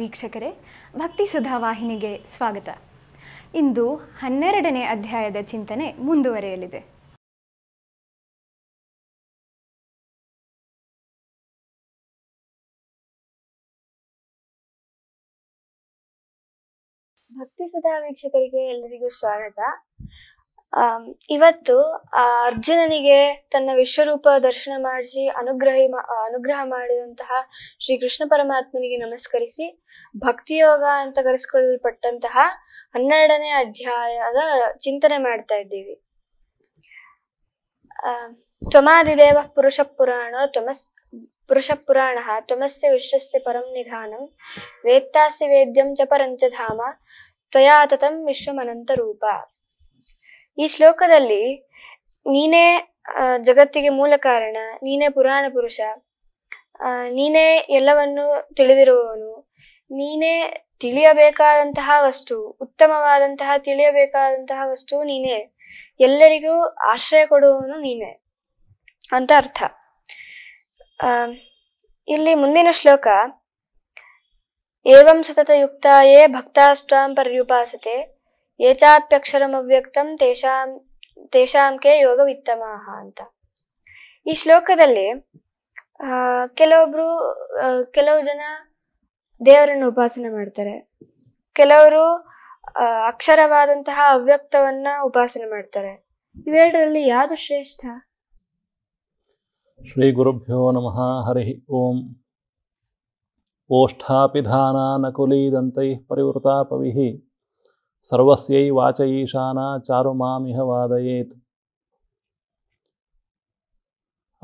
ವೀಕ್ಷಕರೇ ಭಕ್ತಿ ಸುಧಾ ವಾಹಿನಿಗೆ ಸ್ವಾಗತ ಇಂದು ಹನ್ನೆರಡನೇ ಅಧ್ಯಾಯದ ಚಿಂತನೆ ಮುಂದುವರೆಯಲಿದೆ ಭಕ್ತಿ ಸುಧಾ ವೀಕ್ಷಕರಿಗೆ ಎಲ್ಲರಿಗೂ ಸ್ವಾಗತ ಇವತ್ತು ಅರ್ಜುನನಿಗೆ ತನ್ನ ವಿಶ್ವರೂಪ ದರ್ಶನ ಮಾಡಿಸಿ ಅನುಗ್ರಹಿ ಅನುಗ್ರಹ ಮಾಡಿದಂತಹ ಶ್ರೀ ಕೃಷ್ಣ ಪರಮಾತ್ಮನಿಗೆ ನಮಸ್ಕರಿಸಿ ಭಕ್ತಿಯೋಗ ಅಂತ ಕರೆಸಿಕೊಳ್ಳಲ್ಪಟ್ಟಂತಹ ಹನ್ನೆರಡನೇ ಅಧ್ಯಾಯದ ಚಿಂತನೆ ಮಾಡ್ತಾ ಇದ್ದೀವಿ ಆ ತ್ವಮಾದಿದೇವ ಪುರುಷ ಪುರಾಣ ತ್ವಮಸ್ ಪುರುಷ ಪುರಾಣ ತ್ವಮಸ್ಯ ವಿಶ್ವಸ್ಯ ಪರಂ ನಿಧಾನಂ ವೇತ್ತಾಸ್ಯ ವೇದ್ಯಂ ಚ ಪರಂಚಧಾಮ ತ್ವಯಾ ತತಂ ವಿಶ್ವಮನಂತ ರೂಪ ಈ ಶ್ಲೋಕದಲ್ಲಿ ನೀನೇ ಜಗತ್ತಿಗೆ ಮೂಲ ಕಾರಣ ನೀನೇ ಪುರಾಣ ಪುರುಷ ನೀನೇ ಎಲ್ಲವನ್ನು ತಿಳಿದಿರುವವನು ನೀನೇ ತಿಳಿಯಬೇಕಾದಂತಹ ವಸ್ತು ಉತ್ತಮವಾದಂತಹ ತಿಳಿಯಬೇಕಾದಂತಹ ವಸ್ತು ನೀನೇ ಎಲ್ಲರಿಗೂ ಆಶ್ರಯ ಕೊಡುವವನು ನೀನೇ ಅಂತ ಅರ್ಥ ಇಲ್ಲಿ ಮುಂದಿನ ಶ್ಲೋಕ ಏವಂ ಸತತ ಯುಕ್ತಾಯೇ ಭಕ್ತಾಷ್ಟಾಂ ಪರ್ಯುಪಾಸತೆ ಯೇ ಅವ್ಯಕ್ತಂ ತೇಷಾಂ ತೇಷಾಂಕೆ ಕೆ ಯೋಗವಿತ್ತಮಾಹ ಅಂತ ಈ ಶ್ಲೋಕದಲ್ಲಿ ಕೆಲವೊಬ್ರು ಕೆಲವು ಜನ ದೇವರನ್ನು ಉಪಾಸನೆ ಮಾಡ್ತಾರೆ ಕೆಲವರು ಅಕ್ಷರವಾದಂತಹ ಅವ್ಯಕ್ತವನ್ನ ಉಪಾಸನೆ ಮಾಡ್ತಾರೆ ಇವೆರಡರಲ್ಲಿ ಯಾವುದು ಶ್ರೇಷ್ಠ ಶ್ರೀ ಗುರುಭ್ಯೋ ನಮಃ ಹರಿ ಓಂ ಓಷ್ಠಾಪಿಧಾನಾನಕುಲೀದಂತೈ ಪರಿವೃತಾಪವಿಹಿ ಸರ್ವಸ್ಯೈ ವಾಚ ಈಶಾನ ಚಾರು ಮಾಮಿಹ ವಾದಯೇತ್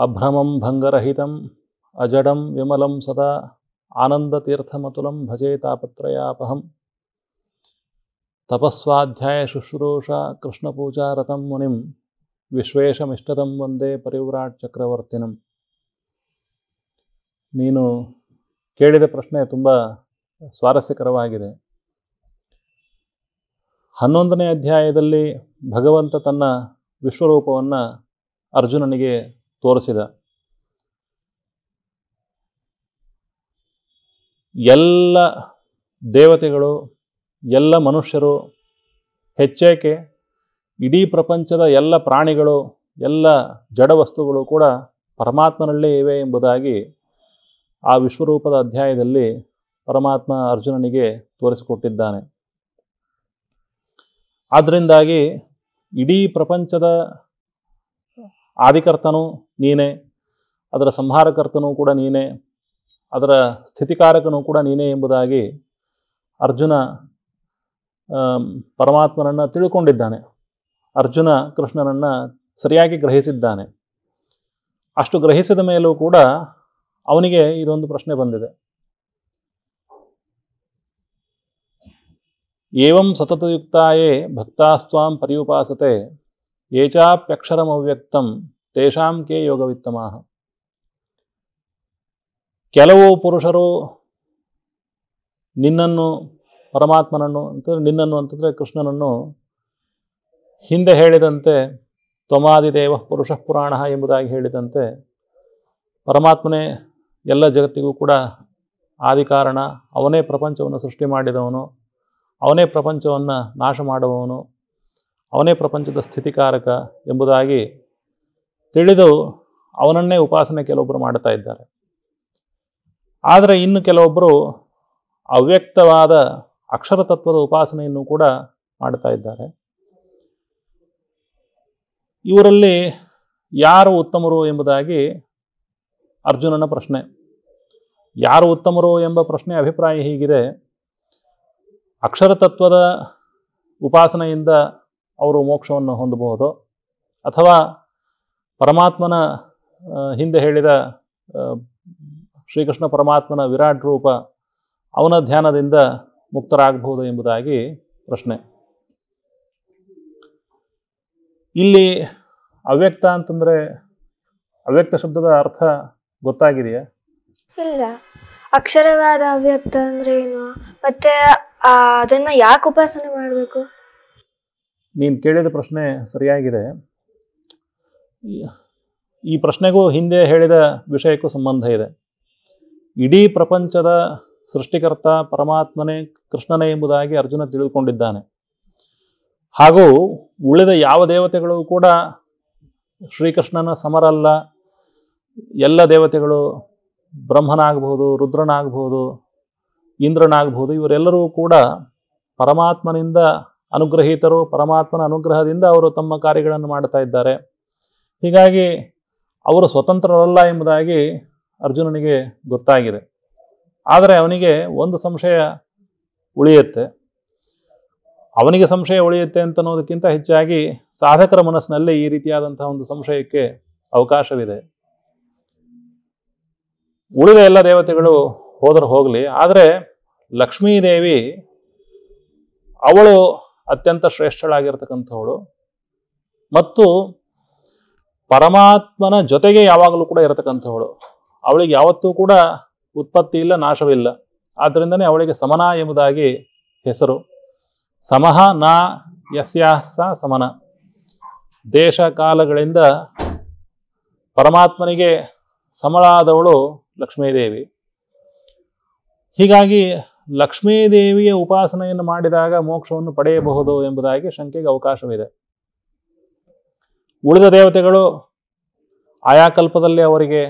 ಅಭ್ರಮಂ ಭಂಗರಹಿತಂ ಅಜಡಂ ವಿಮಲಂ ಸದಾ ಆನಂದತೀರ್ಥಮತುಲಂ ಭಜೆ ತಾಪತ್ರಯಾಪಹಂ ತಪಸ್ವಾಧ್ಯಾಯ ಶುಶ್ರೂಷ ಕೃಷ್ಣಪೂಜಾರತಂ ಮುನಿಂ ವಿಶ್ವೇಶಮಿಷ್ಟದಂ ಒಂದೇ ಪರಿವ್ರಾಟ್ ಚಕ್ರವರ್ತಿನಂ ನೀನು ಕೇಳಿದ ಪ್ರಶ್ನೆ ತುಂಬ ಸ್ವಾರಸ್ಯಕರವಾಗಿದೆ ಹನ್ನೊಂದನೇ ಅಧ್ಯಾಯದಲ್ಲಿ ಭಗವಂತ ತನ್ನ ವಿಶ್ವರೂಪವನ್ನು ಅರ್ಜುನನಿಗೆ ತೋರಿಸಿದ ಎಲ್ಲ ದೇವತೆಗಳು ಎಲ್ಲ ಮನುಷ್ಯರು ಹೆಚ್ಚೇಕೆ ಇಡೀ ಪ್ರಪಂಚದ ಎಲ್ಲ ಪ್ರಾಣಿಗಳು ಎಲ್ಲ ಜಡ ವಸ್ತುಗಳು ಕೂಡ ಪರಮಾತ್ಮನಲ್ಲೇ ಇವೆ ಎಂಬುದಾಗಿ ಆ ವಿಶ್ವರೂಪದ ಅಧ್ಯಾಯದಲ್ಲಿ ಪರಮಾತ್ಮ ಅರ್ಜುನನಿಗೆ ತೋರಿಸಿಕೊಟ್ಟಿದ್ದಾನೆ ಆದ್ದರಿಂದಾಗಿ ಇಡೀ ಪ್ರಪಂಚದ ಆದಿಕರ್ತನೂ ನೀನೇ ಅದರ ಸಂಹಾರಕರ್ತನೂ ಕೂಡ ನೀನೇ ಅದರ ಸ್ಥಿತಿಕಾರಕನೂ ಕೂಡ ನೀನೇ ಎಂಬುದಾಗಿ ಅರ್ಜುನ ಪರಮಾತ್ಮನನ್ನು ತಿಳ್ಕೊಂಡಿದ್ದಾನೆ ಅರ್ಜುನ ಕೃಷ್ಣನನ್ನು ಸರಿಯಾಗಿ ಗ್ರಹಿಸಿದ್ದಾನೆ ಅಷ್ಟು ಗ್ರಹಿಸಿದ ಮೇಲೂ ಕೂಡ ಅವನಿಗೆ ಇದೊಂದು ಪ್ರಶ್ನೆ ಬಂದಿದೆ ಏವಂ ಸತತಯುಕ್ತಾಯೇ ಭಕ್ತಾಸ್ತ್ವಾಂ ಪರ್ಯುಪಾಸತೆ ಏಚಾಪ್ಯಕ್ಷರಮವ್ಯಕ್ತಂ ತೇಷಾಂ ಕೇ ಯೋಗವಿತ್ತಮಾಹ ಕೆಲವು ಪುರುಷರು ನಿನ್ನನ್ನು ಪರಮಾತ್ಮನನ್ನು ಅಂತಂದರೆ ನಿನ್ನನ್ನು ಅಂತಂದರೆ ಕೃಷ್ಣನನ್ನು ಹಿಂದೆ ಹೇಳಿದಂತೆ ತ್ವಮಾದಿದೇವ ಪುರುಷ ಪುರಾಣ ಎಂಬುದಾಗಿ ಹೇಳಿದಂತೆ ಪರಮಾತ್ಮನೇ ಎಲ್ಲ ಜಗತ್ತಿಗೂ ಕೂಡ ಆದಿಕಾರಣ ಅವನೇ ಪ್ರಪಂಚವನ್ನು ಸೃಷ್ಟಿ ಮಾಡಿದವನು ಅವನೇ ಪ್ರಪಂಚವನ್ನು ನಾಶ ಮಾಡುವವನು ಅವನೇ ಪ್ರಪಂಚದ ಸ್ಥಿತಿಕಾರಕ ಎಂಬುದಾಗಿ ತಿಳಿದು ಅವನನ್ನೇ ಉಪಾಸನೆ ಕೆಲವೊಬ್ಬರು ಮಾಡ್ತಾ ಇದ್ದಾರೆ ಆದರೆ ಇನ್ನು ಕೆಲವೊಬ್ಬರು ಅವ್ಯಕ್ತವಾದ ಅಕ್ಷರತತ್ವದ ಉಪಾಸನೆಯನ್ನು ಕೂಡ ಮಾಡ್ತಾ ಇದ್ದಾರೆ ಇವರಲ್ಲಿ ಯಾರು ಉತ್ತಮರು ಎಂಬುದಾಗಿ ಅರ್ಜುನನ ಪ್ರಶ್ನೆ ಯಾರು ಉತ್ತಮರು ಎಂಬ ಪ್ರಶ್ನೆ ಅಭಿಪ್ರಾಯ ಹೀಗಿದೆ ಅಕ್ಷರ ತತ್ವದ ಉಪಾಸನೆಯಿಂದ ಅವರು ಮೋಕ್ಷವನ್ನು ಹೊಂದಬಹುದು ಅಥವಾ ಪರಮಾತ್ಮನ ಹಿಂದೆ ಹೇಳಿದ ಶ್ರೀಕೃಷ್ಣ ಪರಮಾತ್ಮನ ವಿರಾಟ್ ರೂಪ ಅವನ ಧ್ಯಾನದಿಂದ ಮುಕ್ತರಾಗಬಹುದು ಎಂಬುದಾಗಿ ಪ್ರಶ್ನೆ ಇಲ್ಲಿ ಅವ್ಯಕ್ತ ಅಂತಂದರೆ ಅವ್ಯಕ್ತ ಶಬ್ದದ ಅರ್ಥ ಗೊತ್ತಾಗಿದೆಯಾ ಇಲ್ಲ ಅಕ್ಷರವಾದ ಅವ್ಯಕ್ತ ಅಂದ್ರೆ ಏನು ಮತ್ತೆ ಅದನ್ನ ಯಾಕೆ ಉಪಾಸನೆ ಮಾಡಬೇಕು ನೀನು ಕೇಳಿದ ಪ್ರಶ್ನೆ ಸರಿಯಾಗಿದೆ ಈ ಪ್ರಶ್ನೆಗೂ ಹಿಂದೆ ಹೇಳಿದ ವಿಷಯಕ್ಕೂ ಸಂಬಂಧ ಇದೆ ಇಡೀ ಪ್ರಪಂಚದ ಸೃಷ್ಟಿಕರ್ತ ಪರಮಾತ್ಮನೇ ಕೃಷ್ಣನೇ ಎಂಬುದಾಗಿ ಅರ್ಜುನ ತಿಳಿದುಕೊಂಡಿದ್ದಾನೆ ಹಾಗೂ ಉಳಿದ ಯಾವ ದೇವತೆಗಳು ಕೂಡ ಶ್ರೀಕೃಷ್ಣನ ಸಮರಲ್ಲ ಎಲ್ಲ ದೇವತೆಗಳು ಬ್ರಹ್ಮನಾಗಬಹುದು ರುದ್ರನಾಗಬಹುದು ಇಂದ್ರನಾಗಬಹುದು ಇವರೆಲ್ಲರೂ ಕೂಡ ಪರಮಾತ್ಮನಿಂದ ಅನುಗ್ರಹಿತರು ಪರಮಾತ್ಮನ ಅನುಗ್ರಹದಿಂದ ಅವರು ತಮ್ಮ ಕಾರ್ಯಗಳನ್ನು ಮಾಡ್ತಾ ಇದ್ದಾರೆ ಹೀಗಾಗಿ ಅವರು ಸ್ವತಂತ್ರರಲ್ಲ ಎಂಬುದಾಗಿ ಅರ್ಜುನನಿಗೆ ಗೊತ್ತಾಗಿದೆ ಆದರೆ ಅವನಿಗೆ ಒಂದು ಸಂಶಯ ಉಳಿಯುತ್ತೆ ಅವನಿಗೆ ಸಂಶಯ ಉಳಿಯುತ್ತೆ ಅಂತ ಅನ್ನೋದಕ್ಕಿಂತ ಹೆಚ್ಚಾಗಿ ಸಾಧಕರ ಮನಸ್ಸಿನಲ್ಲೇ ಈ ರೀತಿಯಾದಂತಹ ಒಂದು ಸಂಶಯಕ್ಕೆ ಅವಕಾಶವಿದೆ ಉಳಿದ ಎಲ್ಲ ದೇವತೆಗಳು ಹೋದ್ರೆ ಹೋಗಲಿ ಆದರೆ ಲಕ್ಷ್ಮೀದೇವಿ ಅವಳು ಅತ್ಯಂತ ಶ್ರೇಷ್ಠಳಾಗಿರ್ತಕ್ಕಂಥವಳು ಮತ್ತು ಪರಮಾತ್ಮನ ಜೊತೆಗೆ ಯಾವಾಗಲೂ ಕೂಡ ಇರತಕ್ಕಂಥವಳು ಅವಳಿಗೆ ಯಾವತ್ತೂ ಕೂಡ ಉತ್ಪತ್ತಿ ಇಲ್ಲ ನಾಶವಿಲ್ಲ ಆದ್ದರಿಂದನೇ ಅವಳಿಗೆ ಸಮನ ಎಂಬುದಾಗಿ ಹೆಸರು ಸಮಹ ನಾ ಯಸ್ಯಾಸ ಸಮನ ದೇಶ ಕಾಲಗಳಿಂದ ಪರಮಾತ್ಮನಿಗೆ ಸಮಳಾದವಳು ಲಕ್ಷ್ಮೀದೇವಿ ಹೀಗಾಗಿ ಲಕ್ಷ್ಮೀದೇವಿಯ ಉಪಾಸನೆಯನ್ನು ಮಾಡಿದಾಗ ಮೋಕ್ಷವನ್ನು ಪಡೆಯಬಹುದು ಎಂಬುದಾಗಿ ಶಂಕೆಗೆ ಅವಕಾಶವಿದೆ ಉಳಿದ ದೇವತೆಗಳು ಆಯಾ ಕಲ್ಪದಲ್ಲಿ ಅವರಿಗೆ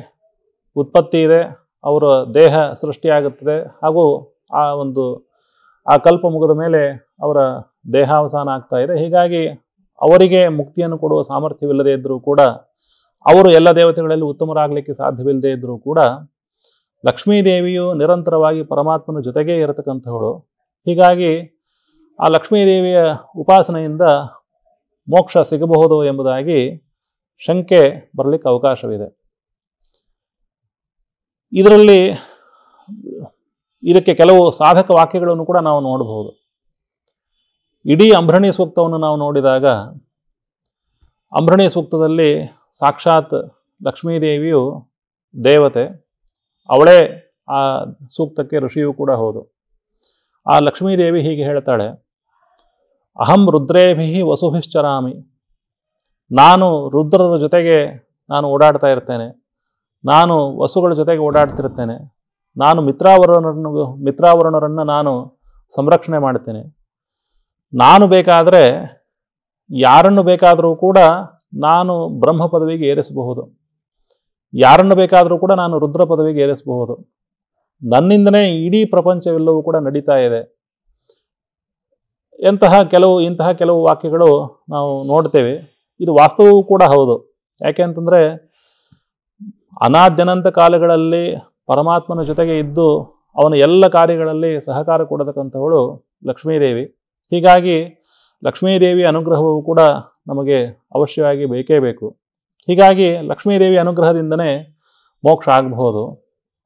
ಉತ್ಪತ್ತಿ ಇದೆ ಅವರ ದೇಹ ಸೃಷ್ಟಿಯಾಗುತ್ತದೆ ಹಾಗೂ ಆ ಒಂದು ಆ ಕಲ್ಪ ಮುಗಿದ ಮೇಲೆ ಅವರ ದೇಹಾವಸಾನ ಆಗ್ತಾ ಇದೆ ಹೀಗಾಗಿ ಅವರಿಗೆ ಮುಕ್ತಿಯನ್ನು ಕೊಡುವ ಸಾಮರ್ಥ್ಯವಿಲ್ಲದೇ ಇದ್ದರೂ ಕೂಡ ಅವರು ಎಲ್ಲ ದೇವತೆಗಳಲ್ಲಿ ಉತ್ತಮರಾಗಲಿಕ್ಕೆ ಸಾಧ್ಯವಿಲ್ಲದೇ ಇದ್ದರೂ ಕೂಡ ಲಕ್ಷ್ಮೀದೇವಿಯು ನಿರಂತರವಾಗಿ ಪರಮಾತ್ಮನ ಜೊತೆಗೇ ಇರತಕ್ಕಂಥವಳು ಹೀಗಾಗಿ ಆ ಲಕ್ಷ್ಮೀದೇವಿಯ ಉಪಾಸನೆಯಿಂದ ಮೋಕ್ಷ ಸಿಗಬಹುದು ಎಂಬುದಾಗಿ ಶಂಕೆ ಬರಲಿಕ್ಕೆ ಅವಕಾಶವಿದೆ ಇದರಲ್ಲಿ ಇದಕ್ಕೆ ಕೆಲವು ಸಾಧಕ ವಾಕ್ಯಗಳನ್ನು ಕೂಡ ನಾವು ನೋಡಬಹುದು ಇಡೀ ಅಂಬ್ರಣಿ ಸೂಕ್ತವನ್ನು ನಾವು ನೋಡಿದಾಗ ಅಂಭರಣಿ ಸೂಕ್ತದಲ್ಲಿ ಸಾಕ್ಷಾತ್ ಲಕ್ಷ್ಮೀದೇವಿಯು ದೇವತೆ ಅವಳೇ ಆ ಸೂಕ್ತಕ್ಕೆ ಋಷಿಯೂ ಕೂಡ ಹೌದು ಆ ಲಕ್ಷ್ಮೀದೇವಿ ಹೀಗೆ ಹೇಳ್ತಾಳೆ ಅಹಂ ರುದ್ರೇಭಿ ವಸುಭಿಶ್ಚರಾಮಿ ನಾನು ರುದ್ರರ ಜೊತೆಗೆ ನಾನು ಓಡಾಡ್ತಾ ಇರ್ತೇನೆ ನಾನು ವಸುಗಳ ಜೊತೆಗೆ ಓಡಾಡ್ತಿರ್ತೇನೆ ನಾನು ಮಿತ್ರಾವರಣರನ್ನು ಮಿತ್ರಾವರಣರನ್ನು ನಾನು ಸಂರಕ್ಷಣೆ ಮಾಡ್ತೇನೆ ನಾನು ಬೇಕಾದರೆ ಯಾರನ್ನು ಬೇಕಾದರೂ ಕೂಡ ನಾನು ಬ್ರಹ್ಮ ಪದವಿಗೆ ಏರಿಸಬಹುದು ಯಾರನ್ನು ಬೇಕಾದರೂ ಕೂಡ ನಾನು ರುದ್ರ ಪದವಿಗೆ ಏರಿಸಬಹುದು ನನ್ನಿಂದನೇ ಇಡೀ ಪ್ರಪಂಚವೆಲ್ಲವೂ ಕೂಡ ನಡೀತಾ ಇದೆ ಎಂತಹ ಕೆಲವು ಇಂತಹ ಕೆಲವು ವಾಕ್ಯಗಳು ನಾವು ನೋಡ್ತೇವೆ ಇದು ವಾಸ್ತವವೂ ಕೂಡ ಹೌದು ಯಾಕೆ ಅಂತಂದರೆ ಅನಾದ್ಯನಂತ ಕಾಲಗಳಲ್ಲಿ ಪರಮಾತ್ಮನ ಜೊತೆಗೆ ಇದ್ದು ಅವನ ಎಲ್ಲ ಕಾರ್ಯಗಳಲ್ಲಿ ಸಹಕಾರ ಕೊಡತಕ್ಕಂಥವಳು ಲಕ್ಷ್ಮೀದೇವಿ ಹೀಗಾಗಿ ಲಕ್ಷ್ಮೀದೇವಿಯ ಅನುಗ್ರಹವೂ ಕೂಡ ನಮಗೆ ಅವಶ್ಯವಾಗಿ ಬೇಕೇ ಬೇಕು ಹೀಗಾಗಿ ಲಕ್ಷ್ಮೀದೇವಿ ಅನುಗ್ರಹದಿಂದನೇ ಮೋಕ್ಷ ಆಗಬಹುದು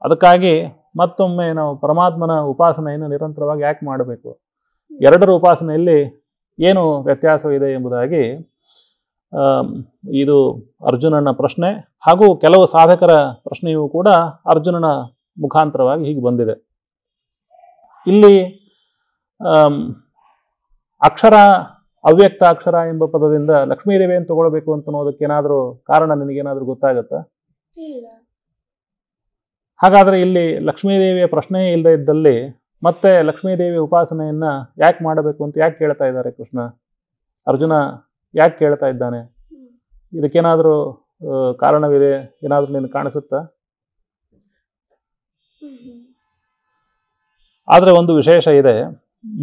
ಅದಕ್ಕಾಗಿ ಮತ್ತೊಮ್ಮೆ ನಾವು ಪರಮಾತ್ಮನ ಉಪಾಸನೆಯನ್ನು ನಿರಂತರವಾಗಿ ಯಾಕೆ ಮಾಡಬೇಕು ಎರಡರ ಉಪಾಸನೆಯಲ್ಲಿ ಏನು ವ್ಯತ್ಯಾಸವಿದೆ ಎಂಬುದಾಗಿ ಇದು ಅರ್ಜುನನ ಪ್ರಶ್ನೆ ಹಾಗೂ ಕೆಲವು ಸಾಧಕರ ಪ್ರಶ್ನೆಯೂ ಕೂಡ ಅರ್ಜುನನ ಮುಖಾಂತರವಾಗಿ ಹೀಗೆ ಬಂದಿದೆ ಇಲ್ಲಿ ಅಕ್ಷರ ಅವ್ಯಕ್ತಾಕ್ಷರ ಎಂಬ ಪದದಿಂದ ಲಕ್ಷ್ಮೀ ದೇವಿಯನ್ನು ತಗೊಳ್ಬೇಕು ಅಂತ ಅನ್ನೋದಕ್ಕೆ ಏನಾದರೂ ಕಾರಣ ನಿನಗೇನಾದರೂ ಗೊತ್ತಾಗತ್ತಾ ಹಾಗಾದರೆ ಇಲ್ಲಿ ಲಕ್ಷ್ಮೀ ದೇವಿಯ ಪ್ರಶ್ನೆಯೇ ಇಲ್ಲದೆ ಇದ್ದಲ್ಲಿ ಮತ್ತೆ ಲಕ್ಷ್ಮೀ ದೇವಿ ಉಪಾಸನೆಯನ್ನ ಯಾಕೆ ಮಾಡಬೇಕು ಅಂತ ಯಾಕೆ ಕೇಳ್ತಾ ಇದ್ದಾರೆ ಕೃಷ್ಣ ಅರ್ಜುನ ಯಾಕೆ ಕೇಳ್ತಾ ಇದ್ದಾನೆ ಇದಕ್ಕೇನಾದರೂ ಕಾರಣವಿದೆ ಏನಾದರೂ ನೀನು ಕಾಣಿಸುತ್ತಾ ಆದರೆ ಒಂದು ವಿಶೇಷ ಇದೆ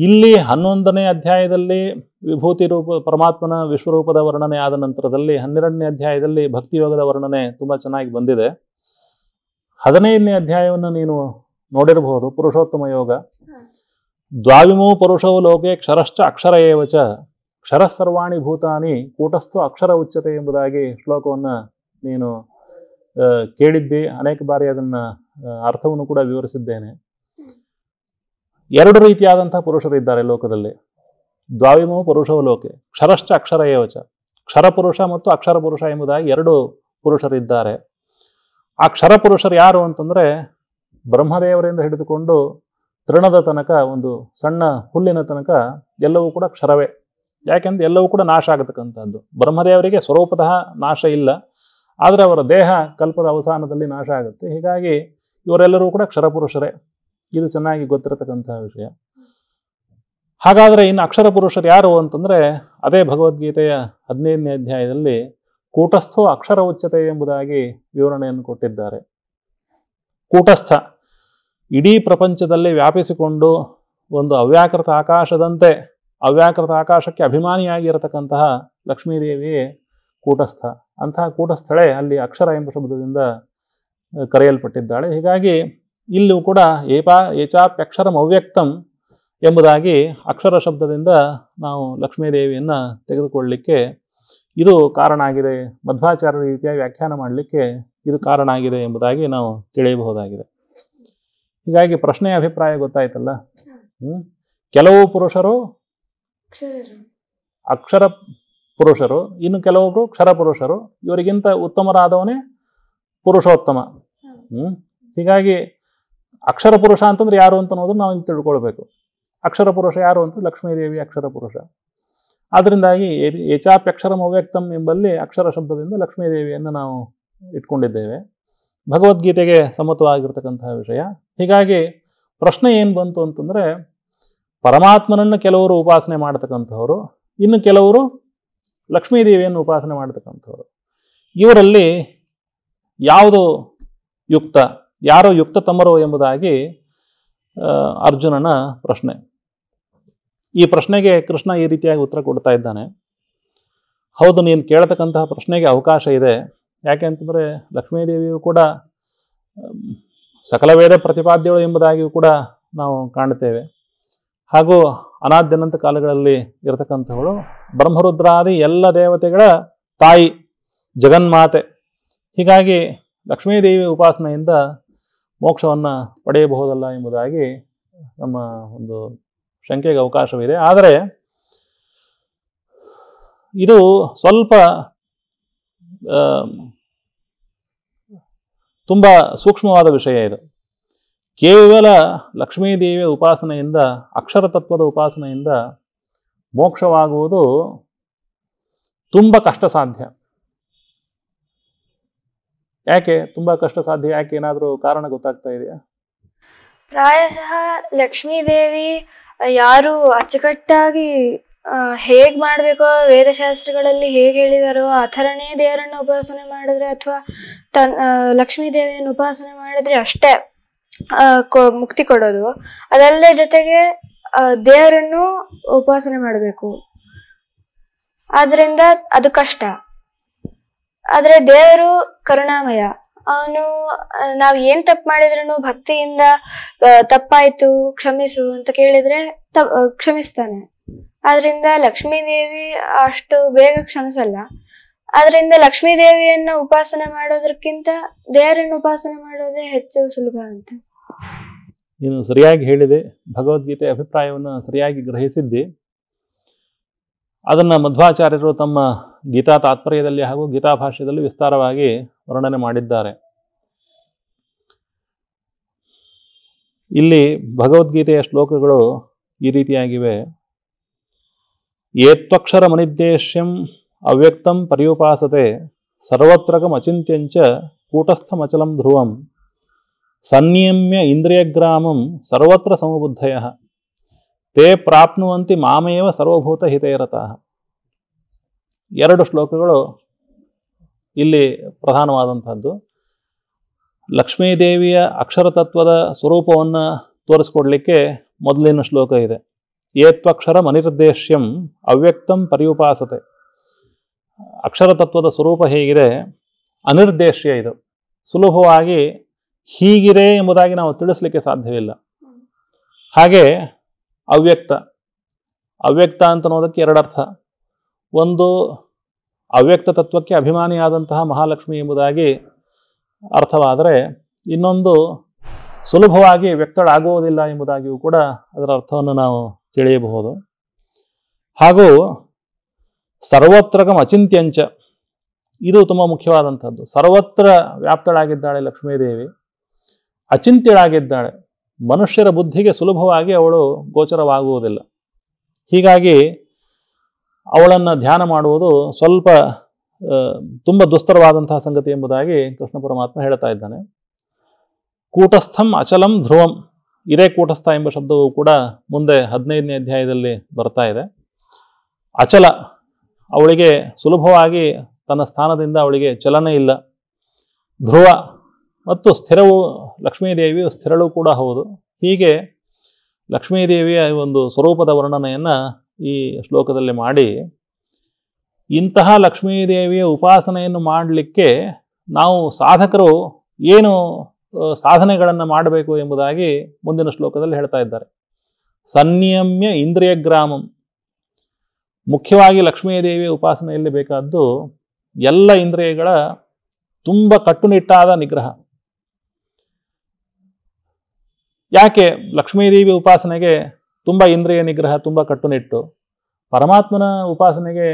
ಇಲ್ಲಿ ಹನ್ನೊಂದನೇ ಅಧ್ಯಾಯದಲ್ಲಿ ವಿಭೂತಿ ರೂಪ ಪರಮಾತ್ಮನ ವಿಶ್ವರೂಪದ ವರ್ಣನೆ ಆದ ನಂತರದಲ್ಲಿ ಹನ್ನೆರಡನೇ ಅಧ್ಯಾಯದಲ್ಲಿ ಭಕ್ತಿಯೋಗದ ವರ್ಣನೆ ತುಂಬ ಚೆನ್ನಾಗಿ ಬಂದಿದೆ ಹದಿನೈದನೇ ಅಧ್ಯಾಯವನ್ನು ನೀನು ನೋಡಿರಬಹುದು ಪುರುಷೋತ್ತಮ ಯೋಗ ದ್ವಾವಿಮೋ ಪುರುಷವು ಲೋಕೆ ಕ್ಷರಶ್ಚ ಅಕ್ಷರ ಏವಚ ಕ್ಷರ ಭೂತಾನಿ ಕೂಟಸ್ಥು ಅಕ್ಷರ ಉಚ್ಚತೆ ಎಂಬುದಾಗಿ ಶ್ಲೋಕವನ್ನು ನೀನು ಕೇಳಿದ್ದಿ ಅನೇಕ ಬಾರಿ ಅದನ್ನು ಅರ್ಥವನ್ನು ಕೂಡ ವಿವರಿಸಿದ್ದೇನೆ ಎರಡು ರೀತಿಯಾದಂಥ ಪುರುಷರಿದ್ದಾರೆ ಲೋಕದಲ್ಲಿ ದ್ವಾವಿಮೋ ಲೋಕೆ ಕ್ಷರಶ್ಚ ಅಕ್ಷರ ಯೋಚ ಕ್ಷರಪುರುಷ ಮತ್ತು ಅಕ್ಷರ ಪುರುಷ ಎಂಬುದಾಗಿ ಎರಡು ಪುರುಷರಿದ್ದಾರೆ ಆ ಕ್ಷರ ಪುರುಷರು ಯಾರು ಅಂತಂದರೆ ಬ್ರಹ್ಮದೇವರಿಂದ ಹಿಡಿದುಕೊಂಡು ತೃಣದ ತನಕ ಒಂದು ಸಣ್ಣ ಹುಲ್ಲಿನ ತನಕ ಎಲ್ಲವೂ ಕೂಡ ಕ್ಷರವೇ ಯಾಕೆಂದರೆ ಎಲ್ಲವೂ ಕೂಡ ನಾಶ ಆಗತಕ್ಕಂಥದ್ದು ಬ್ರಹ್ಮದೇವರಿಗೆ ಸ್ವರೂಪತಃ ನಾಶ ಇಲ್ಲ ಆದರೆ ಅವರ ದೇಹ ಕಲ್ಪದ ಅವಸಾನದಲ್ಲಿ ನಾಶ ಆಗುತ್ತೆ ಹೀಗಾಗಿ ಇವರೆಲ್ಲರೂ ಕೂಡ ಕ್ಷರಪುರುಷರೇ ಇದು ಚೆನ್ನಾಗಿ ಗೊತ್ತಿರತಕ್ಕಂತಹ ವಿಷಯ ಹಾಗಾದರೆ ಇನ್ನು ಅಕ್ಷರ ಪುರುಷರು ಯಾರು ಅಂತಂದರೆ ಅದೇ ಭಗವದ್ಗೀತೆಯ ಹದಿನೈದನೇ ಅಧ್ಯಾಯದಲ್ಲಿ ಕೂಟಸ್ಥೋ ಅಕ್ಷರ ಉಚ್ಚತೆ ಎಂಬುದಾಗಿ ವಿವರಣೆಯನ್ನು ಕೊಟ್ಟಿದ್ದಾರೆ ಕೂಟಸ್ಥ ಇಡೀ ಪ್ರಪಂಚದಲ್ಲಿ ವ್ಯಾಪಿಸಿಕೊಂಡು ಒಂದು ಅವ್ಯಾಕೃತ ಆಕಾಶದಂತೆ ಅವ್ಯಾಕೃತ ಆಕಾಶಕ್ಕೆ ಅಭಿಮಾನಿಯಾಗಿರತಕ್ಕಂತಹ ಲಕ್ಷ್ಮೀದೇವಿಯೇ ಕೂಟಸ್ಥ ಅಂತಹ ಕೂಟಸ್ಥಳೇ ಅಲ್ಲಿ ಅಕ್ಷರ ಎಂಬ ಶಬ್ದದಿಂದ ಕರೆಯಲ್ಪಟ್ಟಿದ್ದಾಳೆ ಹೀಗಾಗಿ ಇಲ್ಲೂ ಕೂಡ ಏಪಾ ಏಚಾಪ್ಯಕ್ಷರಂ ಅವ್ಯಕ್ತಂ ಎಂಬುದಾಗಿ ಅಕ್ಷರ ಶಬ್ದದಿಂದ ನಾವು ಲಕ್ಷ್ಮೀದೇವಿಯನ್ನು ತೆಗೆದುಕೊಳ್ಳಲಿಕ್ಕೆ ಇದು ಕಾರಣ ಆಗಿದೆ ಮಧ್ವಾಚಾರ್ಯ ರೀತಿಯಾಗಿ ವ್ಯಾಖ್ಯಾನ ಮಾಡಲಿಕ್ಕೆ ಇದು ಕಾರಣ ಆಗಿದೆ ಎಂಬುದಾಗಿ ನಾವು ತಿಳಿಯಬಹುದಾಗಿದೆ ಹೀಗಾಗಿ ಪ್ರಶ್ನೆಯ ಅಭಿಪ್ರಾಯ ಗೊತ್ತಾಯ್ತಲ್ಲ ಕೆಲವು ಪುರುಷರು ಅಕ್ಷರ ಪುರುಷರು ಇನ್ನು ಕೆಲವೊಬ್ಬರು ಕ್ಷರ ಪುರುಷರು ಇವರಿಗಿಂತ ಉತ್ತಮರಾದವನೇ ಪುರುಷೋತ್ತಮ ಹ್ಮ್ ಹೀಗಾಗಿ ಅಕ್ಷರ ಪುರುಷ ಅಂತಂದ್ರೆ ಯಾರು ಅಂತ ನಾವು ನಾವು ತಿಳ್ಕೊಳ್ಬೇಕು ಅಕ್ಷರ ಪುರುಷ ಯಾರು ಅಂತ ಲಕ್ಷ್ಮೀದೇವಿ ಅಕ್ಷರ ಪುರುಷ ಆದ್ದರಿಂದಾಗಿ ಯಚಾಪ್ಯಕ್ಷರಂ ಅವ್ಯಕ್ತಂ ಎಂಬಲ್ಲಿ ಅಕ್ಷರ ಶಬ್ದದಿಂದ ಲಕ್ಷ್ಮೀದೇವಿಯನ್ನು ನಾವು ಇಟ್ಕೊಂಡಿದ್ದೇವೆ ಭಗವದ್ಗೀತೆಗೆ ಸಮತವಾಗಿರ್ತಕ್ಕಂತಹ ವಿಷಯ ಹೀಗಾಗಿ ಪ್ರಶ್ನೆ ಏನು ಬಂತು ಅಂತಂದರೆ ಪರಮಾತ್ಮನನ್ನು ಕೆಲವರು ಉಪಾಸನೆ ಮಾಡತಕ್ಕಂಥವ್ರು ಇನ್ನು ಕೆಲವರು ಲಕ್ಷ್ಮೀದೇವಿಯನ್ನು ಉಪಾಸನೆ ಮಾಡ್ತಕ್ಕಂಥವ್ರು ಇವರಲ್ಲಿ ಯಾವುದು ಯುಕ್ತ ಯಾರೋ ಯುಕ್ತ ತಮರು ಎಂಬುದಾಗಿ ಅರ್ಜುನನ ಪ್ರಶ್ನೆ ಈ ಪ್ರಶ್ನೆಗೆ ಕೃಷ್ಣ ಈ ರೀತಿಯಾಗಿ ಉತ್ತರ ಕೊಡ್ತಾ ಇದ್ದಾನೆ ಹೌದು ನೀನು ಕೇಳತಕ್ಕಂತಹ ಪ್ರಶ್ನೆಗೆ ಅವಕಾಶ ಇದೆ ಯಾಕೆ ಅಂತಂದರೆ ಲಕ್ಷ್ಮೀದೇವಿಯು ಕೂಡ ಸಕಲ ವೇದ ಪ್ರತಿಪಾದ್ಯಗಳು ಎಂಬುದಾಗಿಯೂ ಕೂಡ ನಾವು ಕಾಣ್ತೇವೆ ಹಾಗೂ ಅನಾದ್ಯನಂತ ಕಾಲಗಳಲ್ಲಿ ಇರತಕ್ಕಂಥವಳು ಬ್ರಹ್ಮರುದ್ರಾದಿ ಎಲ್ಲ ದೇವತೆಗಳ ತಾಯಿ ಜಗನ್ಮಾತೆ ಹೀಗಾಗಿ ಲಕ್ಷ್ಮೀದೇವಿ ಉಪಾಸನೆಯಿಂದ ಮೋಕ್ಷವನ್ನು ಪಡೆಯಬಹುದಲ್ಲ ಎಂಬುದಾಗಿ ನಮ್ಮ ಒಂದು ಶಂಕೆಗೆ ಅವಕಾಶವಿದೆ ಆದರೆ ಇದು ಸ್ವಲ್ಪ ತುಂಬ ಸೂಕ್ಷ್ಮವಾದ ವಿಷಯ ಇದು ಕೇವಲ ಲಕ್ಷ್ಮೀದೇವಿಯ ಉಪಾಸನೆಯಿಂದ ಅಕ್ಷರ ತತ್ವದ ಉಪಾಸನೆಯಿಂದ ಮೋಕ್ಷವಾಗುವುದು ತುಂಬ ಕಷ್ಟ ಸಾಧ್ಯ ಯಾಕೆ ತುಂಬಾ ಕಷ್ಟ ಸಾಧ್ಯ ಯಾಕೆ ಏನಾದರೂ ಕಾರಣ ಗೊತ್ತಾಗ್ತಾ ಇದೆಯಾ ಪ್ರಾಯಶಃ ಲಕ್ಷ್ಮೀದೇವಿ ಯಾರು ಅಚ್ಚುಕಟ್ಟಾಗಿ ಹೇಗೆ ಮಾಡಬೇಕೋ ವೇದಶಾಸ್ತ್ರಗಳಲ್ಲಿ ಹೇಗೆ ಹೇಳಿದಾರೋ ಆ ಥರನೇ ದೇವರನ್ನು ಉಪಾಸನೆ ಮಾಡಿದ್ರೆ ಅಥವಾ ತನ್ ಲಕ್ಷ್ಮೀ ದೇವಿಯನ್ನು ಉಪಾಸನೆ ಮಾಡಿದ್ರೆ ಅಷ್ಟೇ ಕೊ ಮುಕ್ತಿ ಕೊಡೋದು ಅದಲ್ಲದೆ ಜೊತೆಗೆ ದೇವರನ್ನು ಉಪಾಸನೆ ಮಾಡಬೇಕು ಆದ್ರಿಂದ ಅದು ಕಷ್ಟ ಆದರೆ ದೇವರು ಕರುಣಾಮಯ ಅವನು ನಾವ್ ಏನ್ ತಪ್ಪು ಮಾಡಿದ್ರು ಭಕ್ತಿಯಿಂದ ತಪ್ಪಾಯ್ತು ಕ್ಷಮಿಸು ಅಂತ ಕೇಳಿದ್ರೆ ಕ್ಷಮಿಸ್ತಾನೆ ಆದ್ರಿಂದ ಲಕ್ಷ್ಮೀ ದೇವಿ ಅಷ್ಟು ಬೇಗ ಕ್ಷಮಿಸಲ್ಲ ಆದ್ರಿಂದ ಲಕ್ಷ್ಮೀ ದೇವಿಯನ್ನ ಉಪಾಸನೆ ಮಾಡೋದಕ್ಕಿಂತ ದೇವರನ್ನು ಉಪಾಸನೆ ಮಾಡೋದೇ ಹೆಚ್ಚು ಸುಲಭ ಅಂತ ನೀನು ಸರಿಯಾಗಿ ಹೇಳಿದೆ ಭಗವದ್ಗೀತೆ ಅಭಿಪ್ರಾಯವನ್ನು ಸರಿಯಾಗಿ ಗ್ರಹಿಸಿದ್ದಿ ಅದನ್ನು ಮಧ್ವಾಚಾರ್ಯರು ತಮ್ಮ ಗೀತಾ ತಾತ್ಪರ್ಯದಲ್ಲಿ ಹಾಗೂ ಗೀತಾ ಭಾಷ್ಯದಲ್ಲಿ ವಿಸ್ತಾರವಾಗಿ ವರ್ಣನೆ ಮಾಡಿದ್ದಾರೆ ಇಲ್ಲಿ ಭಗವದ್ಗೀತೆಯ ಶ್ಲೋಕಗಳು ಈ ರೀತಿಯಾಗಿವೆ ಏತ್ವಕ್ಷರ ಮನಿದ್ದೇಶ್ಯಂ ಅವ್ಯಕ್ತಂ ಪರ್ಯುಪಾಸತೆ ಸರ್ವತ್ರಕಂ ಅಚಿಂತ್ಯಂಚ ಕೂಟಸ್ಥಮಚಲಂ ಧ್ರುವಂ ಸನ್ನಿಯಮ್ಯ ಇಂದ್ರಿಯಗ್ರಾಮಂ ಸರ್ವತ್ರ ಸಮಬುದ್ಧಯ ತೇ ಪ್ರಾಪ್ನುವಂತಿ ಮಾಮೇವ ಸರ್ವಭೂತ ಹಿತೈರತಃ ಎರಡು ಶ್ಲೋಕಗಳು ಇಲ್ಲಿ ಪ್ರಧಾನವಾದಂಥದ್ದು ಲಕ್ಷ್ಮೀದೇವಿಯ ಅಕ್ಷರತತ್ವದ ಸ್ವರೂಪವನ್ನು ತೋರಿಸ್ಕೊಡ್ಲಿಕ್ಕೆ ಮೊದಲಿನ ಶ್ಲೋಕ ಇದೆ ಏತ್ವಕ್ಷರಂ ಮನಿರ್ದೇಶ್ಯಂ ಅವ್ಯಕ್ತಂ ಪರ್ಯುಪಾಸತೆ ಅಕ್ಷರತತ್ವದ ಸ್ವರೂಪ ಹೇಗಿದೆ ಅನಿರ್ದೇಶ್ಯ ಇದು ಸುಲಭವಾಗಿ ಹೀಗಿದೆ ಎಂಬುದಾಗಿ ನಾವು ತಿಳಿಸ್ಲಿಕ್ಕೆ ಸಾಧ್ಯವಿಲ್ಲ ಹಾಗೆ ಅವ್ಯಕ್ತ ಅವ್ಯಕ್ತ ಅಂತ ಅನ್ನೋದಕ್ಕೆ ಎರಡರ್ಥ ಒಂದು ಅವ್ಯಕ್ತ ತತ್ವಕ್ಕೆ ಅಭಿಮಾನಿಯಾದಂತಹ ಮಹಾಲಕ್ಷ್ಮಿ ಎಂಬುದಾಗಿ ಅರ್ಥವಾದರೆ ಇನ್ನೊಂದು ಸುಲಭವಾಗಿ ವ್ಯಕ್ತಳಾಗುವುದಿಲ್ಲ ಎಂಬುದಾಗಿಯೂ ಕೂಡ ಅದರ ಅರ್ಥವನ್ನು ನಾವು ತಿಳಿಯಬಹುದು ಹಾಗೂ ಸರ್ವತ್ರಕಂ ಅಚಿಂತ್ಯಂಚ ಇದು ತುಂಬ ಮುಖ್ಯವಾದಂಥದ್ದು ಸರ್ವತ್ರ ವ್ಯಾಪ್ತಳಾಗಿದ್ದಾಳೆ ಲಕ್ಷ್ಮೀದೇವಿ ಅಚಿಂತ್ಯಳಾಗಿದ್ದಾಳೆ ಮನುಷ್ಯರ ಬುದ್ಧಿಗೆ ಸುಲಭವಾಗಿ ಅವಳು ಗೋಚರವಾಗುವುದಿಲ್ಲ ಹೀಗಾಗಿ ಅವಳನ್ನು ಧ್ಯಾನ ಮಾಡುವುದು ಸ್ವಲ್ಪ ತುಂಬ ದುಸ್ತರವಾದಂತಹ ಸಂಗತಿ ಎಂಬುದಾಗಿ ಕೃಷ್ಣ ಪರಮಾತ್ಮ ಹೇಳ್ತಾ ಇದ್ದಾನೆ ಕೂಟಸ್ಥಂ ಅಚಲಂ ಧ್ರುವಂ ಇರೇ ಕೂಟಸ್ಥ ಎಂಬ ಶಬ್ದವು ಕೂಡ ಮುಂದೆ ಹದಿನೈದನೇ ಅಧ್ಯಾಯದಲ್ಲಿ ಬರ್ತಾ ಇದೆ ಅಚಲ ಅವಳಿಗೆ ಸುಲಭವಾಗಿ ತನ್ನ ಸ್ಥಾನದಿಂದ ಅವಳಿಗೆ ಚಲನೆ ಇಲ್ಲ ಧ್ರುವ ಮತ್ತು ಸ್ಥಿರವು ಲಕ್ಷ್ಮೀದೇವಿ ಸ್ಥಿರಳು ಕೂಡ ಹೌದು ಹೀಗೆ ಲಕ್ಷ್ಮೀದೇವಿಯ ಒಂದು ಸ್ವರೂಪದ ವರ್ಣನೆಯನ್ನು ಈ ಶ್ಲೋಕದಲ್ಲಿ ಮಾಡಿ ಇಂತಹ ಲಕ್ಷ್ಮೀದೇವಿಯ ಉಪಾಸನೆಯನ್ನು ಮಾಡಲಿಕ್ಕೆ ನಾವು ಸಾಧಕರು ಏನು ಸಾಧನೆಗಳನ್ನು ಮಾಡಬೇಕು ಎಂಬುದಾಗಿ ಮುಂದಿನ ಶ್ಲೋಕದಲ್ಲಿ ಹೇಳ್ತಾ ಇದ್ದಾರೆ ಸನ್ನಿಯಮ್ಯ ಇಂದ್ರಿಯ ಗ್ರಾಮಂ ಮುಖ್ಯವಾಗಿ ಲಕ್ಷ್ಮೀದೇವಿಯ ಉಪಾಸನೆಯಲ್ಲಿ ಬೇಕಾದ್ದು ಎಲ್ಲ ಇಂದ್ರಿಯಗಳ ತುಂಬ ಕಟ್ಟುನಿಟ್ಟಾದ ನಿಗ್ರಹ ಯಾಕೆ ಲಕ್ಷ್ಮೀದೇವಿ ಉಪಾಸನೆಗೆ ತುಂಬ ಇಂದ್ರಿಯ ನಿಗ್ರಹ ತುಂಬ ಕಟ್ಟುನಿಟ್ಟು ಪರಮಾತ್ಮನ ಉಪಾಸನೆಗೆ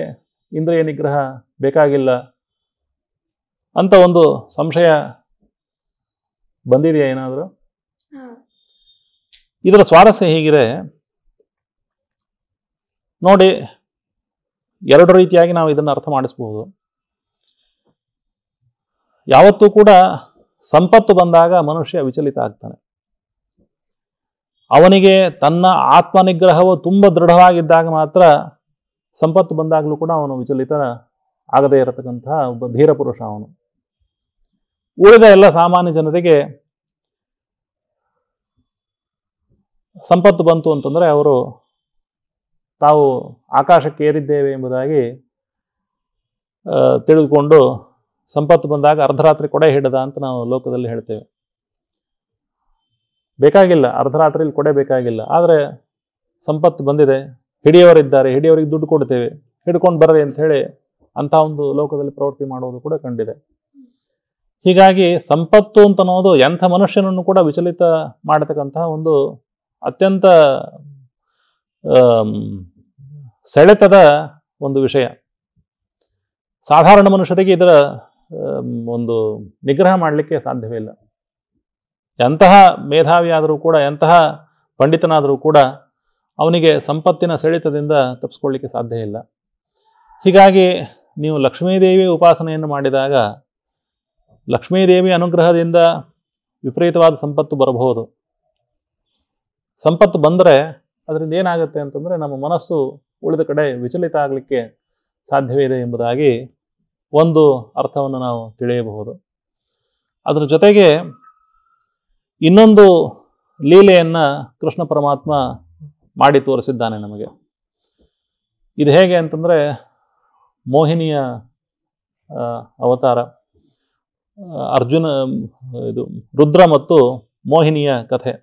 ಇಂದ್ರಿಯ ನಿಗ್ರಹ ಬೇಕಾಗಿಲ್ಲ ಅಂತ ಒಂದು ಸಂಶಯ ಬಂದಿದೆಯಾ ಏನಾದರೂ ಇದರ ಸ್ವಾರಸ್ಯ ಹೀಗಿದೆ ನೋಡಿ ಎರಡು ರೀತಿಯಾಗಿ ನಾವು ಇದನ್ನು ಅರ್ಥ ಮಾಡಿಸ್ಬಹುದು ಯಾವತ್ತೂ ಕೂಡ ಸಂಪತ್ತು ಬಂದಾಗ ಮನುಷ್ಯ ವಿಚಲಿತ ಆಗ್ತಾನೆ ಅವನಿಗೆ ತನ್ನ ಆತ್ಮನಿಗ್ರಹವು ತುಂಬ ದೃಢವಾಗಿದ್ದಾಗ ಮಾತ್ರ ಸಂಪತ್ತು ಬಂದಾಗಲೂ ಕೂಡ ಅವನು ವಿಚಲಿತ ಆಗದೇ ಇರತಕ್ಕಂತಹ ಒಬ್ಬ ಧೀರ ಪುರುಷ ಅವನು ಉಳಿದ ಎಲ್ಲ ಸಾಮಾನ್ಯ ಜನರಿಗೆ ಸಂಪತ್ತು ಬಂತು ಅಂತಂದರೆ ಅವರು ತಾವು ಆಕಾಶಕ್ಕೆ ಏರಿದ್ದೇವೆ ಎಂಬುದಾಗಿ ತಿಳಿದುಕೊಂಡು ಸಂಪತ್ತು ಬಂದಾಗ ಅರ್ಧರಾತ್ರಿ ಕೊಡೆ ಹಿಡದ ಅಂತ ನಾವು ಲೋಕದಲ್ಲಿ ಹೇಳ್ತೇವೆ ಬೇಕಾಗಿಲ್ಲ ಅರ್ಧರಾತ್ರಿಯಲ್ಲಿ ಕೊಡೇ ಬೇಕಾಗಿಲ್ಲ ಆದರೆ ಸಂಪತ್ತು ಬಂದಿದೆ ಹಿಡಿಯವರಿದ್ದಾರೆ ಹಿಡಿಯವರಿಗೆ ದುಡ್ಡು ಕೊಡ್ತೇವೆ ಹಿಡ್ಕೊಂಡು ಬರ್ರಿ ಅಂತ ಹೇಳಿ ಅಂಥ ಒಂದು ಲೋಕದಲ್ಲಿ ಪ್ರವೃತ್ತಿ ಮಾಡುವುದು ಕೂಡ ಕಂಡಿದೆ ಹೀಗಾಗಿ ಸಂಪತ್ತು ಅಂತ ಅನ್ನೋದು ಎಂಥ ಮನುಷ್ಯನನ್ನು ಕೂಡ ವಿಚಲಿತ ಮಾಡತಕ್ಕಂತಹ ಒಂದು ಅತ್ಯಂತ ಸೆಳೆತದ ಒಂದು ವಿಷಯ ಸಾಧಾರಣ ಮನುಷ್ಯರಿಗೆ ಇದರ ಒಂದು ನಿಗ್ರಹ ಮಾಡಲಿಕ್ಕೆ ಸಾಧ್ಯವೇ ಇಲ್ಲ ಎಂತಹ ಮೇಧಾವಿಯಾದರೂ ಕೂಡ ಎಂತಹ ಪಂಡಿತನಾದರೂ ಕೂಡ ಅವನಿಗೆ ಸಂಪತ್ತಿನ ಸೆಳೆತದಿಂದ ತಪ್ಪಿಸ್ಕೊಳ್ಳಿಕ್ಕೆ ಸಾಧ್ಯ ಇಲ್ಲ ಹೀಗಾಗಿ ನೀವು ಲಕ್ಷ್ಮೀದೇವಿ ಉಪಾಸನೆಯನ್ನು ಮಾಡಿದಾಗ ಲಕ್ಷ್ಮೀದೇವಿ ಅನುಗ್ರಹದಿಂದ ವಿಪರೀತವಾದ ಸಂಪತ್ತು ಬರಬಹುದು ಸಂಪತ್ತು ಬಂದರೆ ಅದರಿಂದ ಏನಾಗುತ್ತೆ ಅಂತಂದರೆ ನಮ್ಮ ಮನಸ್ಸು ಉಳಿದ ಕಡೆ ವಿಚಲಿತ ಆಗಲಿಕ್ಕೆ ಸಾಧ್ಯವಿದೆ ಎಂಬುದಾಗಿ ಒಂದು ಅರ್ಥವನ್ನು ನಾವು ತಿಳಿಯಬಹುದು ಅದರ ಜೊತೆಗೆ ಇನ್ನೊಂದು ಲೀಲೆಯನ್ನು ಕೃಷ್ಣ ಪರಮಾತ್ಮ ಮಾಡಿ ತೋರಿಸಿದ್ದಾನೆ ನಮಗೆ ಇದು ಹೇಗೆ ಅಂತಂದರೆ ಮೋಹಿನಿಯ ಅವತಾರ ಅರ್ಜುನ ಇದು ರುದ್ರ ಮತ್ತು ಮೋಹಿನಿಯ ಕಥೆ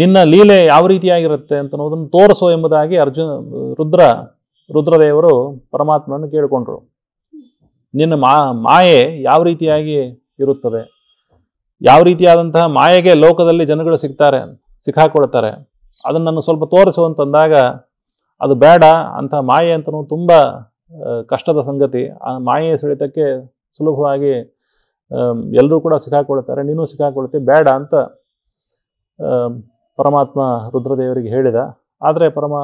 ನಿನ್ನ ಲೀಲೆ ಯಾವ ರೀತಿಯಾಗಿರುತ್ತೆ ಅಂತ ಅನ್ನೋದನ್ನು ತೋರಿಸೋ ಎಂಬುದಾಗಿ ಅರ್ಜುನ ರುದ್ರ ರುದ್ರದೇವರು ಪರಮಾತ್ಮನನ್ನು ಕೇಳಿಕೊಂಡ್ರು ನಿನ್ನ ಮಾಯೆ ಯಾವ ರೀತಿಯಾಗಿ ಇರುತ್ತದೆ ಯಾವ ರೀತಿಯಾದಂತಹ ಮಾಯೆಗೆ ಲೋಕದಲ್ಲಿ ಜನಗಳು ಸಿಗ್ತಾರೆ ಸಿಕ್ಕಾಕೊಳ್ತಾರೆ ಅದನ್ನು ನಾನು ಸ್ವಲ್ಪ ತೋರಿಸುವಂತಂದಾಗ ಅದು ಬೇಡ ಅಂತ ಮಾಯೆ ಅಂತಲೂ ತುಂಬ ಕಷ್ಟದ ಸಂಗತಿ ಆ ಮಾಯೆಯ ಸೆಳೆತಕ್ಕೆ ಸುಲಭವಾಗಿ ಎಲ್ಲರೂ ಕೂಡ ಸಿಕ್ಕಾಕೊಳ್ತಾರೆ ನೀನು ಸಿಕ್ಕಾಕೊಳ್ತೀವಿ ಬೇಡ ಅಂತ ಪರಮಾತ್ಮ ರುದ್ರದೇವರಿಗೆ ಹೇಳಿದ ಆದರೆ ಪರಮ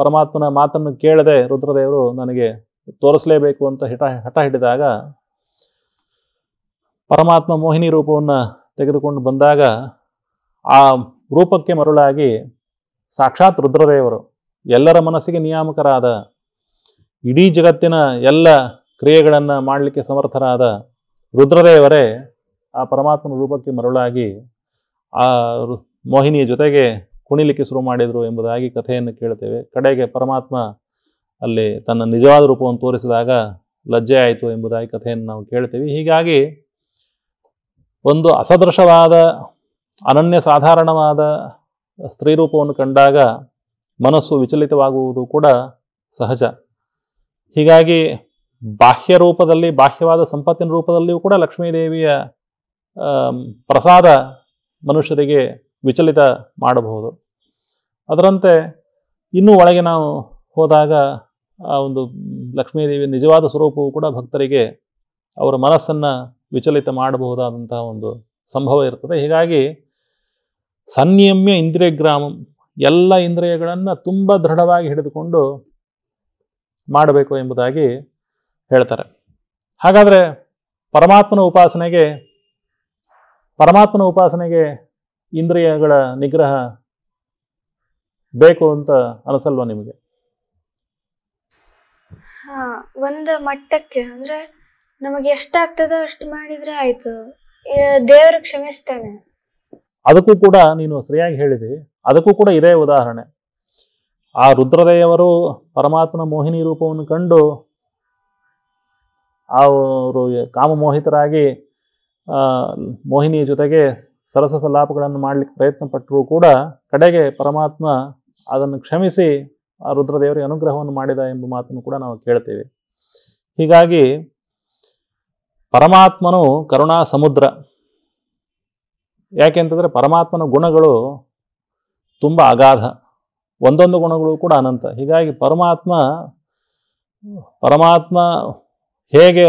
ಪರಮಾತ್ಮನ ಮಾತನ್ನು ಕೇಳದೆ ರುದ್ರದೇವರು ನನಗೆ ತೋರಿಸಲೇಬೇಕು ಅಂತ ಹಿಟ ಹಠ ಹಿಡಿದಾಗ ಪರಮಾತ್ಮ ಮೋಹಿನಿ ರೂಪವನ್ನು ತೆಗೆದುಕೊಂಡು ಬಂದಾಗ ಆ ರೂಪಕ್ಕೆ ಮರುಳಾಗಿ ಸಾಕ್ಷಾತ್ ರುದ್ರದೇವರು ಎಲ್ಲರ ಮನಸ್ಸಿಗೆ ನಿಯಾಮಕರಾದ ಇಡೀ ಜಗತ್ತಿನ ಎಲ್ಲ ಕ್ರಿಯೆಗಳನ್ನು ಮಾಡಲಿಕ್ಕೆ ಸಮರ್ಥರಾದ ರುದ್ರದೇವರೇ ಆ ಪರಮಾತ್ಮನ ರೂಪಕ್ಕೆ ಮರುಳಾಗಿ ಆ ಮೋಹಿನಿಯ ಜೊತೆಗೆ ಕುಣಿಲಿಕ್ಕೆ ಶುರು ಮಾಡಿದರು ಎಂಬುದಾಗಿ ಕಥೆಯನ್ನು ಕೇಳ್ತೇವೆ ಕಡೆಗೆ ಪರಮಾತ್ಮ ಅಲ್ಲಿ ತನ್ನ ನಿಜವಾದ ರೂಪವನ್ನು ತೋರಿಸಿದಾಗ ಲಜ್ಜೆ ಆಯಿತು ಎಂಬುದಾಗಿ ಕಥೆಯನ್ನು ನಾವು ಕೇಳ್ತೇವೆ ಹೀಗಾಗಿ ಒಂದು ಅಸದೃಶವಾದ ಅನನ್ಯ ಸಾಧಾರಣವಾದ ಸ್ತ್ರೀ ರೂಪವನ್ನು ಕಂಡಾಗ ಮನಸ್ಸು ವಿಚಲಿತವಾಗುವುದು ಕೂಡ ಸಹಜ ಹೀಗಾಗಿ ಬಾಹ್ಯ ರೂಪದಲ್ಲಿ ಬಾಹ್ಯವಾದ ಸಂಪತ್ತಿನ ರೂಪದಲ್ಲಿಯೂ ಕೂಡ ಲಕ್ಷ್ಮೀದೇವಿಯ ಪ್ರಸಾದ ಮನುಷ್ಯರಿಗೆ ವಿಚಲಿತ ಮಾಡಬಹುದು ಅದರಂತೆ ಇನ್ನೂ ಒಳಗೆ ನಾವು ಹೋದಾಗ ಆ ಒಂದು ಲಕ್ಷ್ಮೀದೇವಿಯ ನಿಜವಾದ ಸ್ವರೂಪವು ಕೂಡ ಭಕ್ತರಿಗೆ ಅವರ ಮನಸ್ಸನ್ನು ವಿಚಲಿತ ಮಾಡಬಹುದಾದಂತಹ ಒಂದು ಸಂಭವ ಇರ್ತದೆ ಹೀಗಾಗಿ ಸನ್ನಿಯಮ್ಯ ಇಂದ್ರಿಯ ಗ್ರಾಮಂ ಎಲ್ಲ ಇಂದ್ರಿಯಗಳನ್ನು ತುಂಬ ದೃಢವಾಗಿ ಹಿಡಿದುಕೊಂಡು ಮಾಡಬೇಕು ಎಂಬುದಾಗಿ ಹೇಳ್ತಾರೆ ಹಾಗಾದರೆ ಪರಮಾತ್ಮನ ಉಪಾಸನೆಗೆ ಪರಮಾತ್ಮನ ಉಪಾಸನೆಗೆ ಇಂದ್ರಿಯಗಳ ನಿಗ್ರಹ ಬೇಕು ಅಂತ ಅನಿಸಲ್ವ ನಿಮಗೆ ಒಂದು ಮಟ್ಟಕ್ಕೆ ಅಂದ್ರೆ ನಮಗೆ ಎಷ್ಟಾಗ್ತದೋ ಅಷ್ಟು ಮಾಡಿದ್ರೆ ಆಯ್ತು ದೇವರು ಕ್ಷಮಿಸ್ತಾನೆ ಅದಕ್ಕೂ ಕೂಡ ನೀನು ಸರಿಯಾಗಿ ಹೇಳಿದಿ ಅದಕ್ಕೂ ಕೂಡ ಇದೇ ಉದಾಹರಣೆ ಆ ರುದ್ರದೇವರು ಪರಮಾತ್ಮನ ಮೋಹಿನಿ ರೂಪವನ್ನು ಕಂಡು ಅವರು ಕಾಮಮೋಹಿತರಾಗಿ ಮೋಹಿನಿಯ ಜೊತೆಗೆ ಸರಸ ಲಾಭಗಳನ್ನು ಮಾಡಲಿಕ್ಕೆ ಪ್ರಯತ್ನ ಪಟ್ಟರೂ ಕೂಡ ಕಡೆಗೆ ಪರಮಾತ್ಮ ಅದನ್ನು ಕ್ಷಮಿಸಿ ಆ ರುದ್ರದೇವರಿಗೆ ಅನುಗ್ರಹವನ್ನು ಮಾಡಿದ ಎಂಬ ಮಾತನ್ನು ಕೂಡ ನಾವು ಕೇಳ್ತೇವೆ ಹೀಗಾಗಿ ಪರಮಾತ್ಮನು ಕರುಣಾ ಸಮುದ್ರ ಯಾಕೆ ಅಂತಂದರೆ ಪರಮಾತ್ಮನ ಗುಣಗಳು ತುಂಬ ಅಗಾಧ ಒಂದೊಂದು ಗುಣಗಳು ಕೂಡ ಅನಂತ ಹೀಗಾಗಿ ಪರಮಾತ್ಮ ಪರಮಾತ್ಮ ಹೇಗೆ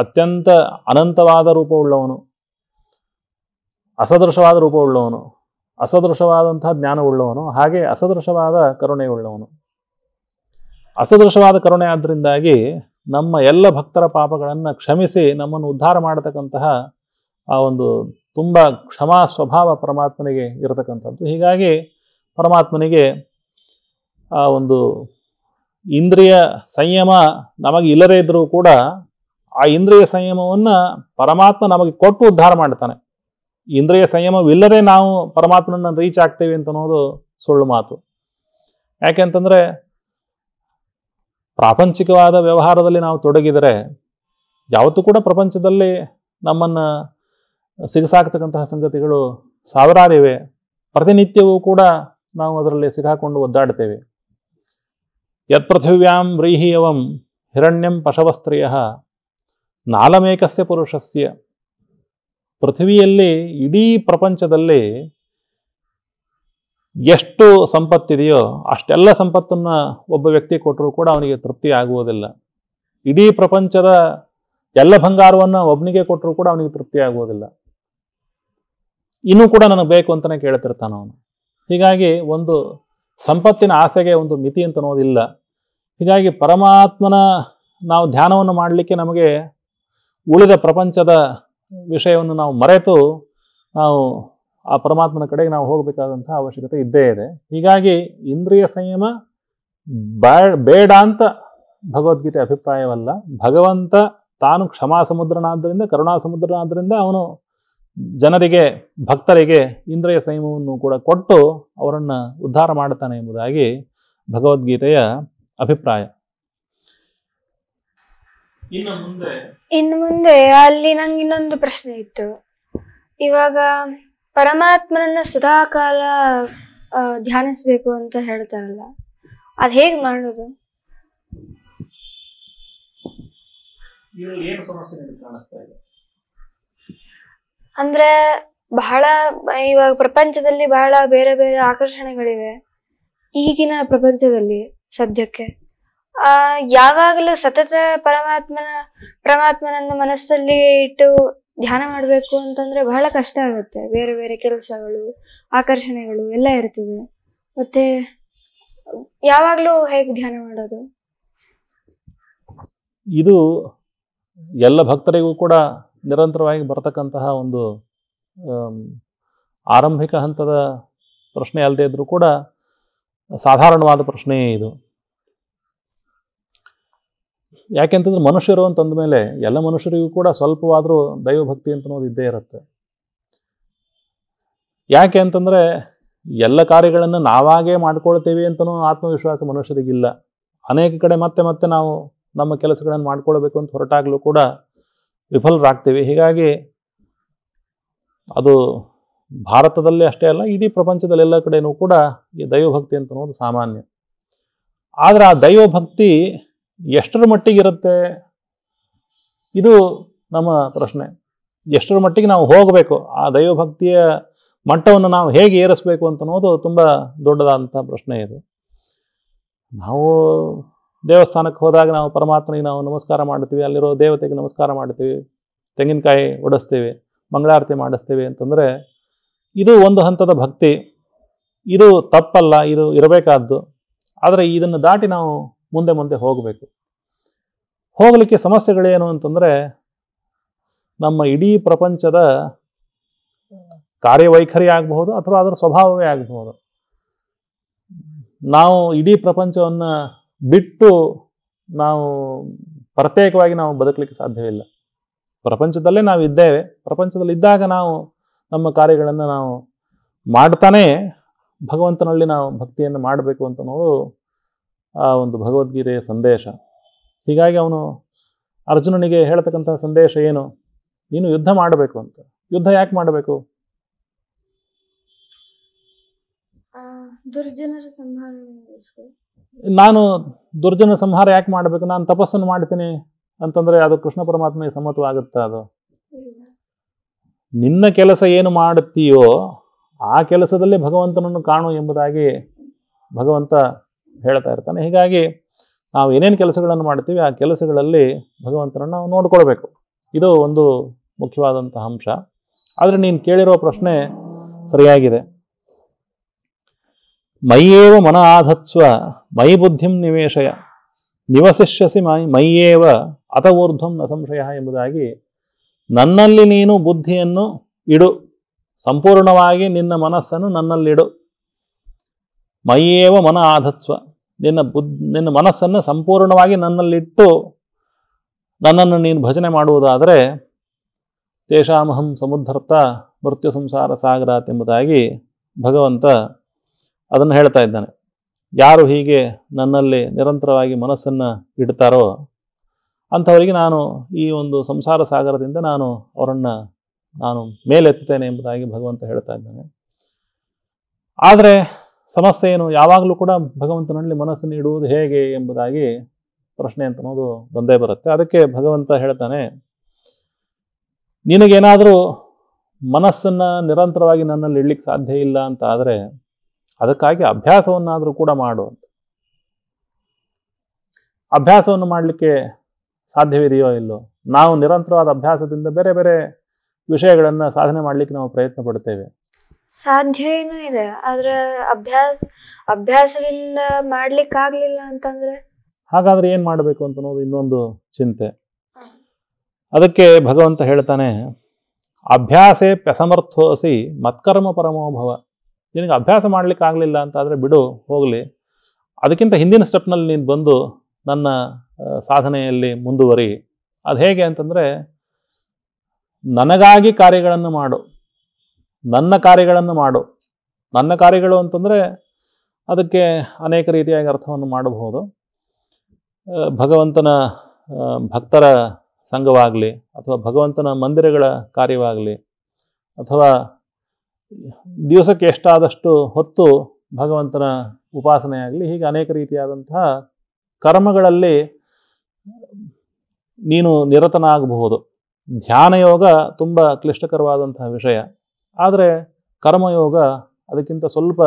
ಅತ್ಯಂತ ಅನಂತವಾದ ರೂಪವುಳ್ಳವನು ಅಸದೃಶವಾದ ರೂಪವುಳ್ಳವನು ಅಸದೃಶವಾದಂತಹ ಜ್ಞಾನವುಳ್ಳವನು ಹಾಗೆ ಅಸದೃಶವಾದ ಕರುಣೆಯುಳ್ಳವನು ಅಸದೃಶವಾದ ಕರುಣೆ ಆದ್ದರಿಂದಾಗಿ ನಮ್ಮ ಎಲ್ಲ ಭಕ್ತರ ಪಾಪಗಳನ್ನು ಕ್ಷಮಿಸಿ ನಮ್ಮನ್ನು ಉದ್ಧಾರ ಮಾಡತಕ್ಕಂತಹ ಆ ಒಂದು ತುಂಬ ಕ್ಷಮಾ ಸ್ವಭಾವ ಪರಮಾತ್ಮನಿಗೆ ಇರತಕ್ಕಂಥದ್ದು ಹೀಗಾಗಿ ಪರಮಾತ್ಮನಿಗೆ ಆ ಒಂದು ಇಂದ್ರಿಯ ಸಂಯಮ ನಮಗೆ ಇಲ್ಲದೇ ಇದ್ದರೂ ಕೂಡ ಆ ಇಂದ್ರಿಯ ಸಂಯಮವನ್ನು ಪರಮಾತ್ಮ ನಮಗೆ ಕೊಟ್ಟು ಉದ್ಧಾರ ಮಾಡ್ತಾನೆ ಇಂದ್ರಿಯ ಸಂಯಮವಿಲ್ಲದೆ ನಾವು ಪರಮಾತ್ಮನನ್ನು ರೀಚ್ ಆಗ್ತೇವೆ ಅಂತ ಅನ್ನೋದು ಸುಳ್ಳು ಮಾತು ಯಾಕೆಂತಂದರೆ ಪ್ರಾಪಂಚಿಕವಾದ ವ್ಯವಹಾರದಲ್ಲಿ ನಾವು ತೊಡಗಿದರೆ ಯಾವತ್ತೂ ಕೂಡ ಪ್ರಪಂಚದಲ್ಲಿ ನಮ್ಮನ್ನು ಸಿಗಸಾಕ್ತಕ್ಕಂತಹ ಸಂಗತಿಗಳು ಸಾವಿರಾರಿವೆ ಪ್ರತಿನಿತ್ಯವೂ ಕೂಡ ನಾವು ಅದರಲ್ಲಿ ಸಿಗಾಕೊಂಡು ಒದ್ದಾಡ್ತೇವೆ ಯತ್ ಪೃಥಿವ್ಯಾಂ ವ್ರೀಹಿ ಹಿರಣ್ಯಂ ಪಶವಸ್ತ್ರೀಯ ನಾಲಮೇಕಸ್ಯ ಪುರುಷಸ್ಯ ಪೃಥಿವಿಯಲ್ಲಿ ಇಡೀ ಪ್ರಪಂಚದಲ್ಲಿ ಎಷ್ಟು ಸಂಪತ್ತಿದೆಯೋ ಅಷ್ಟೆಲ್ಲ ಸಂಪತ್ತನ್ನು ಒಬ್ಬ ವ್ಯಕ್ತಿ ಕೊಟ್ಟರೂ ಕೂಡ ಅವನಿಗೆ ತೃಪ್ತಿ ಆಗುವುದಿಲ್ಲ ಇಡೀ ಪ್ರಪಂಚದ ಎಲ್ಲ ಬಂಗಾರವನ್ನು ಒಬ್ಬನಿಗೆ ಕೊಟ್ಟರೂ ಕೂಡ ಅವನಿಗೆ ತೃಪ್ತಿ ಆಗುವುದಿಲ್ಲ ಇನ್ನೂ ಕೂಡ ನನಗೆ ಬೇಕು ಅಂತಲೇ ಕೇಳ್ತಿರ್ತಾನೆ ಅವನು ಹೀಗಾಗಿ ಒಂದು ಸಂಪತ್ತಿನ ಆಸೆಗೆ ಒಂದು ಮಿತಿ ಅಂತ ಅನ್ನೋದಿಲ್ಲ ಹೀಗಾಗಿ ಪರಮಾತ್ಮನ ನಾವು ಧ್ಯಾನವನ್ನು ಮಾಡಲಿಕ್ಕೆ ನಮಗೆ ಉಳಿದ ಪ್ರಪಂಚದ ವಿಷಯವನ್ನು ನಾವು ಮರೆತು ನಾವು ಆ ಪರಮಾತ್ಮನ ಕಡೆಗೆ ನಾವು ಹೋಗಬೇಕಾದಂತಹ ಅವಶ್ಯಕತೆ ಇದ್ದೇ ಇದೆ ಹೀಗಾಗಿ ಇಂದ್ರಿಯ ಸಂಯಮ ಬೇಡ ಅಂತ ಭಗವದ್ಗೀತೆ ಅಭಿಪ್ರಾಯವಲ್ಲ ಭಗವಂತ ತಾನು ಕ್ಷಮಾ ಸಮುದ್ರನಾದ್ದರಿಂದ ಕರುಣಾ ಸಮುದ್ರನಾದ್ದರಿಂದ ಅವನು ಜನರಿಗೆ ಭಕ್ತರಿಗೆ ಇಂದ್ರಿಯ ಸಂಯಮವನ್ನು ಕೂಡ ಕೊಟ್ಟು ಅವರನ್ನು ಉದ್ಧಾರ ಮಾಡುತ್ತಾನೆ ಎಂಬುದಾಗಿ ಭಗವದ್ಗೀತೆಯ ಅಭಿಪ್ರಾಯ ಇನ್ನು ಮುಂದೆ ಇನ್ನು ಮುಂದೆ ಅಲ್ಲಿ ನಂಗೆ ಇನ್ನೊಂದು ಪ್ರಶ್ನೆ ಇತ್ತು ಇವಾಗ ಪರಮಾತ್ಮನನ್ನ ಸದಾಕಾಲ ಧ್ಯಾನಿಸ್ಬೇಕು ಅಂತ ಹೇಳ್ತಾರಲ್ಲ ಅದ್ ಹೇಗ್ ಮಾಡೋದು ಅಂದ್ರೆ ಬಹಳ ಇವಾಗ ಪ್ರಪಂಚದಲ್ಲಿ ಬಹಳ ಬೇರೆ ಬೇರೆ ಆಕರ್ಷಣೆಗಳಿವೆ ಈಗಿನ ಪ್ರಪಂಚದಲ್ಲಿ ಸದ್ಯಕ್ಕೆ ಆ ಯಾವಾಗಲೂ ಸತತ ಪರಮಾತ್ಮನ ಪರಮಾತ್ಮನನ್ನು ಮನಸ್ಸಲ್ಲಿ ಇಟ್ಟು ಧ್ಯಾನ ಮಾಡಬೇಕು ಅಂತಂದರೆ ಬಹಳ ಕಷ್ಟ ಆಗುತ್ತೆ ಬೇರೆ ಬೇರೆ ಕೆಲಸಗಳು ಆಕರ್ಷಣೆಗಳು ಎಲ್ಲ ಇರ್ತದೆ ಮತ್ತೆ ಯಾವಾಗಲೂ ಹೇಗೆ ಧ್ಯಾನ ಮಾಡೋದು ಇದು ಎಲ್ಲ ಭಕ್ತರಿಗೂ ಕೂಡ ನಿರಂತರವಾಗಿ ಬರತಕ್ಕಂತಹ ಒಂದು ಆರಂಭಿಕ ಹಂತದ ಪ್ರಶ್ನೆ ಅಲ್ಲದೆ ಇದ್ದರೂ ಕೂಡ ಸಾಧಾರಣವಾದ ಪ್ರಶ್ನೆಯೇ ಇದು ಯಾಕೆಂತಂದ್ರೆ ಮನುಷ್ಯರು ಮೇಲೆ ಎಲ್ಲ ಮನುಷ್ಯರಿಗೂ ಕೂಡ ಸ್ವಲ್ಪವಾದರೂ ದೈವಭಕ್ತಿ ಅಂತ ಅನ್ನೋದು ಇದ್ದೇ ಇರುತ್ತೆ ಯಾಕೆ ಅಂತಂದರೆ ಎಲ್ಲ ಕಾರ್ಯಗಳನ್ನು ನಾವಾಗೇ ಮಾಡ್ಕೊಳ್ತೀವಿ ಅಂತಲೂ ಆತ್ಮವಿಶ್ವಾಸ ಮನುಷ್ಯರಿಗಿಲ್ಲ ಅನೇಕ ಕಡೆ ಮತ್ತೆ ಮತ್ತೆ ನಾವು ನಮ್ಮ ಕೆಲಸಗಳನ್ನು ಮಾಡ್ಕೊಳ್ಬೇಕು ಅಂತ ಹೊರಟಾಗಲೂ ಕೂಡ ವಿಫಲರಾಗ್ತೀವಿ ಹೀಗಾಗಿ ಅದು ಭಾರತದಲ್ಲಿ ಅಷ್ಟೇ ಅಲ್ಲ ಇಡೀ ಪ್ರಪಂಚದಲ್ಲಿ ಎಲ್ಲ ಕಡೆಯೂ ಕೂಡ ಈ ದೈವಭಕ್ತಿ ಅಂತ ಅನ್ನೋದು ಸಾಮಾನ್ಯ ಆದರೆ ಆ ದೈವಭಕ್ತಿ ಎಷ್ಟರ ಮಟ್ಟಿಗಿರುತ್ತೆ ಇದು ನಮ್ಮ ಪ್ರಶ್ನೆ ಎಷ್ಟರ ಮಟ್ಟಿಗೆ ನಾವು ಹೋಗಬೇಕು ಆ ದೈವಭಕ್ತಿಯ ಮಟ್ಟವನ್ನು ನಾವು ಹೇಗೆ ಏರಿಸಬೇಕು ಅಂತ ಅನ್ನೋದು ತುಂಬ ದೊಡ್ಡದಾದಂಥ ಪ್ರಶ್ನೆ ಇದು ನಾವು ದೇವಸ್ಥಾನಕ್ಕೆ ಹೋದಾಗ ನಾವು ಪರಮಾತ್ಮನಿಗೆ ನಾವು ನಮಸ್ಕಾರ ಮಾಡ್ತೀವಿ ಅಲ್ಲಿರೋ ದೇವತೆಗೆ ನಮಸ್ಕಾರ ಮಾಡ್ತೀವಿ ತೆಂಗಿನಕಾಯಿ ಒಡಿಸ್ತೀವಿ ಮಂಗಳಾರತಿ ಮಾಡಿಸ್ತೀವಿ ಅಂತಂದರೆ ಇದು ಒಂದು ಹಂತದ ಭಕ್ತಿ ಇದು ತಪ್ಪಲ್ಲ ಇದು ಇರಬೇಕಾದ್ದು ಆದರೆ ಇದನ್ನು ದಾಟಿ ನಾವು ಮುಂದೆ ಮುಂದೆ ಹೋಗಬೇಕು ಹೋಗಲಿಕ್ಕೆ ಸಮಸ್ಯೆಗಳೇನು ಅಂತಂದರೆ ನಮ್ಮ ಇಡೀ ಪ್ರಪಂಚದ ಕಾರ್ಯವೈಖರಿ ಆಗಬಹುದು ಅಥವಾ ಅದರ ಸ್ವಭಾವವೇ ಆಗಬಹುದು ನಾವು ಇಡೀ ಪ್ರಪಂಚವನ್ನು ಬಿಟ್ಟು ನಾವು ಪ್ರತ್ಯೇಕವಾಗಿ ನಾವು ಬದುಕಲಿಕ್ಕೆ ಸಾಧ್ಯವಿಲ್ಲ ಪ್ರಪಂಚದಲ್ಲೇ ನಾವು ಇದ್ದೇವೆ ಪ್ರಪಂಚದಲ್ಲಿ ಇದ್ದಾಗ ನಾವು ನಮ್ಮ ಕಾರ್ಯಗಳನ್ನು ನಾವು ಮಾಡ್ತಾನೆ ಭಗವಂತನಲ್ಲಿ ನಾವು ಭಕ್ತಿಯನ್ನು ಮಾಡಬೇಕು ಅಂತ ಆ ಒಂದು ಭಗವದ್ಗೀತೆಯ ಸಂದೇಶ ಹೀಗಾಗಿ ಅವನು ಅರ್ಜುನನಿಗೆ ಹೇಳ್ತಕ್ಕಂಥ ಸಂದೇಶ ಏನು ನೀನು ಯುದ್ಧ ಮಾಡಬೇಕು ಅಂತ ಯುದ್ಧ ಯಾಕೆ ಮಾಡಬೇಕು ದುರ್ಜನರ ನಾನು ದುರ್ಜನ ಸಂಹಾರ ಯಾಕೆ ಮಾಡಬೇಕು ನಾನು ತಪಸ್ಸನ್ನು ಮಾಡ್ತೀನಿ ಅಂತಂದ್ರೆ ಅದು ಕೃಷ್ಣ ಪರಮಾತ್ಮನಿಗೆ ಸಮ್ಮತವಾಗುತ್ತ ಅದು ನಿನ್ನ ಕೆಲಸ ಏನು ಮಾಡುತ್ತೀಯೋ ಆ ಕೆಲಸದಲ್ಲಿ ಭಗವಂತನನ್ನು ಕಾಣು ಎಂಬುದಾಗಿ ಭಗವಂತ ಹೇಳ್ತಾ ಇರ್ತಾನೆ ಹೀಗಾಗಿ ನಾವು ಏನೇನು ಕೆಲಸಗಳನ್ನು ಮಾಡ್ತೀವಿ ಆ ಕೆಲಸಗಳಲ್ಲಿ ಭಗವಂತನನ್ನು ನಾವು ನೋಡ್ಕೊಳ್ಬೇಕು ಇದು ಒಂದು ಮುಖ್ಯವಾದಂತಹ ಅಂಶ ಆದರೆ ನೀನು ಕೇಳಿರೋ ಪ್ರಶ್ನೆ ಸರಿಯಾಗಿದೆ ಮೈಯೇವ ಮನ ಆಧತ್ಸ್ವ ಮೈ ಬುದ್ಧಿಂ ನಿವೇಶಯ ನಿವಸಿಷ್ಯಸಿ ಮೈ ಮೈಯೇವ ಅತ ಊರ್ಧ್ವಂ ನ ಸಂಶಯ ಎಂಬುದಾಗಿ ನನ್ನಲ್ಲಿ ನೀನು ಬುದ್ಧಿಯನ್ನು ಇಡು ಸಂಪೂರ್ಣವಾಗಿ ನಿನ್ನ ಮನಸ್ಸನ್ನು ನನ್ನಲ್ಲಿಡು ಮೈಯೇವ ಮನ ಆಧತ್ಸ್ವ ನಿನ್ನ ಬುದ್ ನಿನ್ನ ಮನಸ್ಸನ್ನು ಸಂಪೂರ್ಣವಾಗಿ ನನ್ನಲ್ಲಿಟ್ಟು ನನ್ನನ್ನು ನೀನು ಭಜನೆ ಮಾಡುವುದಾದರೆ ತೇಷಾಮಹಂ ಸಮುದ್ಧರ್ತ ಮೃತ್ಯು ಸಂಸಾರ ಸಾಗರಾತ್ ಎಂಬುದಾಗಿ ಭಗವಂತ ಅದನ್ನು ಹೇಳ್ತಾ ಇದ್ದಾನೆ ಯಾರು ಹೀಗೆ ನನ್ನಲ್ಲಿ ನಿರಂತರವಾಗಿ ಮನಸ್ಸನ್ನು ಇಡ್ತಾರೋ ಅಂಥವರಿಗೆ ನಾನು ಈ ಒಂದು ಸಂಸಾರ ಸಾಗರದಿಂದ ನಾನು ಅವರನ್ನು ನಾನು ಮೇಲೆತ್ತುತ್ತೇನೆ ಎಂಬುದಾಗಿ ಭಗವಂತ ಹೇಳ್ತಾ ಇದ್ದಾನೆ ಆದರೆ ಸಮಸ್ಯೆ ಏನು ಯಾವಾಗಲೂ ಕೂಡ ಭಗವಂತನಲ್ಲಿ ಮನಸ್ಸನ್ನು ಇಡುವುದು ಹೇಗೆ ಎಂಬುದಾಗಿ ಪ್ರಶ್ನೆ ಅಂತ ಅನ್ನೋದು ಬಂದೇ ಬರುತ್ತೆ ಅದಕ್ಕೆ ಭಗವಂತ ಹೇಳ್ತಾನೆ ನಿನಗೇನಾದರೂ ಮನಸ್ಸನ್ನು ನಿರಂತರವಾಗಿ ನನ್ನಲ್ಲಿ ಇಡ್ಲಿಕ್ಕೆ ಸಾಧ್ಯ ಇಲ್ಲ ಅಂತ ಆದರೆ ಅದಕ್ಕಾಗಿ ಅಭ್ಯಾಸವನ್ನಾದರೂ ಕೂಡ ಮಾಡು ಅಂತ ಅಭ್ಯಾಸವನ್ನು ಮಾಡಲಿಕ್ಕೆ ಸಾಧ್ಯವಿದೆಯೋ ಇಲ್ಲೋ ನಾವು ನಿರಂತರವಾದ ಅಭ್ಯಾಸದಿಂದ ಬೇರೆ ಬೇರೆ ವಿಷಯಗಳನ್ನು ಸಾಧನೆ ಮಾಡಲಿಕ್ಕೆ ನಾವು ಪ್ರಯತ್ನ ಪಡ್ತೇವೆ ಸಾಧ್ಯ ಏನೂ ಇದೆ ಆದ್ರೆ ಅಭ್ಯಾಸ ಅಭ್ಯಾಸದಿಂದ ಮಾಡ್ಲಿಕ್ಕೆ ಆಗ್ಲಿಲ್ಲ ಅಂತಂದ್ರೆ ಹಾಗಾದ್ರೆ ಏನ್ ಮಾಡಬೇಕು ಅಂತ ಅನ್ನೋದು ಇನ್ನೊಂದು ಚಿಂತೆ ಅದಕ್ಕೆ ಭಗವಂತ ಹೇಳ್ತಾನೆ ಅಭ್ಯಾಸೇ ಪೆಸಮರ್ಥೋಸಿ ಮತ್ಕರ್ಮ ಪರಮೋಭವ ನಿನಗೆ ಅಭ್ಯಾಸ ಮಾಡ್ಲಿಕ್ಕೆ ಆಗಲಿಲ್ಲ ಅಂತ ಆದರೆ ಬಿಡು ಹೋಗಲಿ ಅದಕ್ಕಿಂತ ಹಿಂದಿನ ಸ್ಟೆಪ್ನಲ್ಲಿ ನೀನು ಬಂದು ನನ್ನ ಸಾಧನೆಯಲ್ಲಿ ಮುಂದುವರಿ ಅದು ಹೇಗೆ ಅಂತಂದ್ರೆ ನನಗಾಗಿ ಕಾರ್ಯಗಳನ್ನು ಮಾಡು ನನ್ನ ಕಾರ್ಯಗಳನ್ನು ಮಾಡು ನನ್ನ ಕಾರ್ಯಗಳು ಅಂತಂದರೆ ಅದಕ್ಕೆ ಅನೇಕ ರೀತಿಯಾಗಿ ಅರ್ಥವನ್ನು ಮಾಡಬಹುದು ಭಗವಂತನ ಭಕ್ತರ ಸಂಘವಾಗಲಿ ಅಥವಾ ಭಗವಂತನ ಮಂದಿರಗಳ ಕಾರ್ಯವಾಗಲಿ ಅಥವಾ ದಿವಸಕ್ಕೆ ಎಷ್ಟಾದಷ್ಟು ಹೊತ್ತು ಭಗವಂತನ ಉಪಾಸನೆಯಾಗಲಿ ಹೀಗೆ ಅನೇಕ ರೀತಿಯಾದಂತಹ ಕರ್ಮಗಳಲ್ಲಿ ನೀನು ನಿರತನಾಗಬಹುದು ಧ್ಯಾನ ಯೋಗ ತುಂಬ ಕ್ಲಿಷ್ಟಕರವಾದಂತಹ ವಿಷಯ ಆದರೆ ಕರ್ಮಯೋಗ ಅದಕ್ಕಿಂತ ಸ್ವಲ್ಪ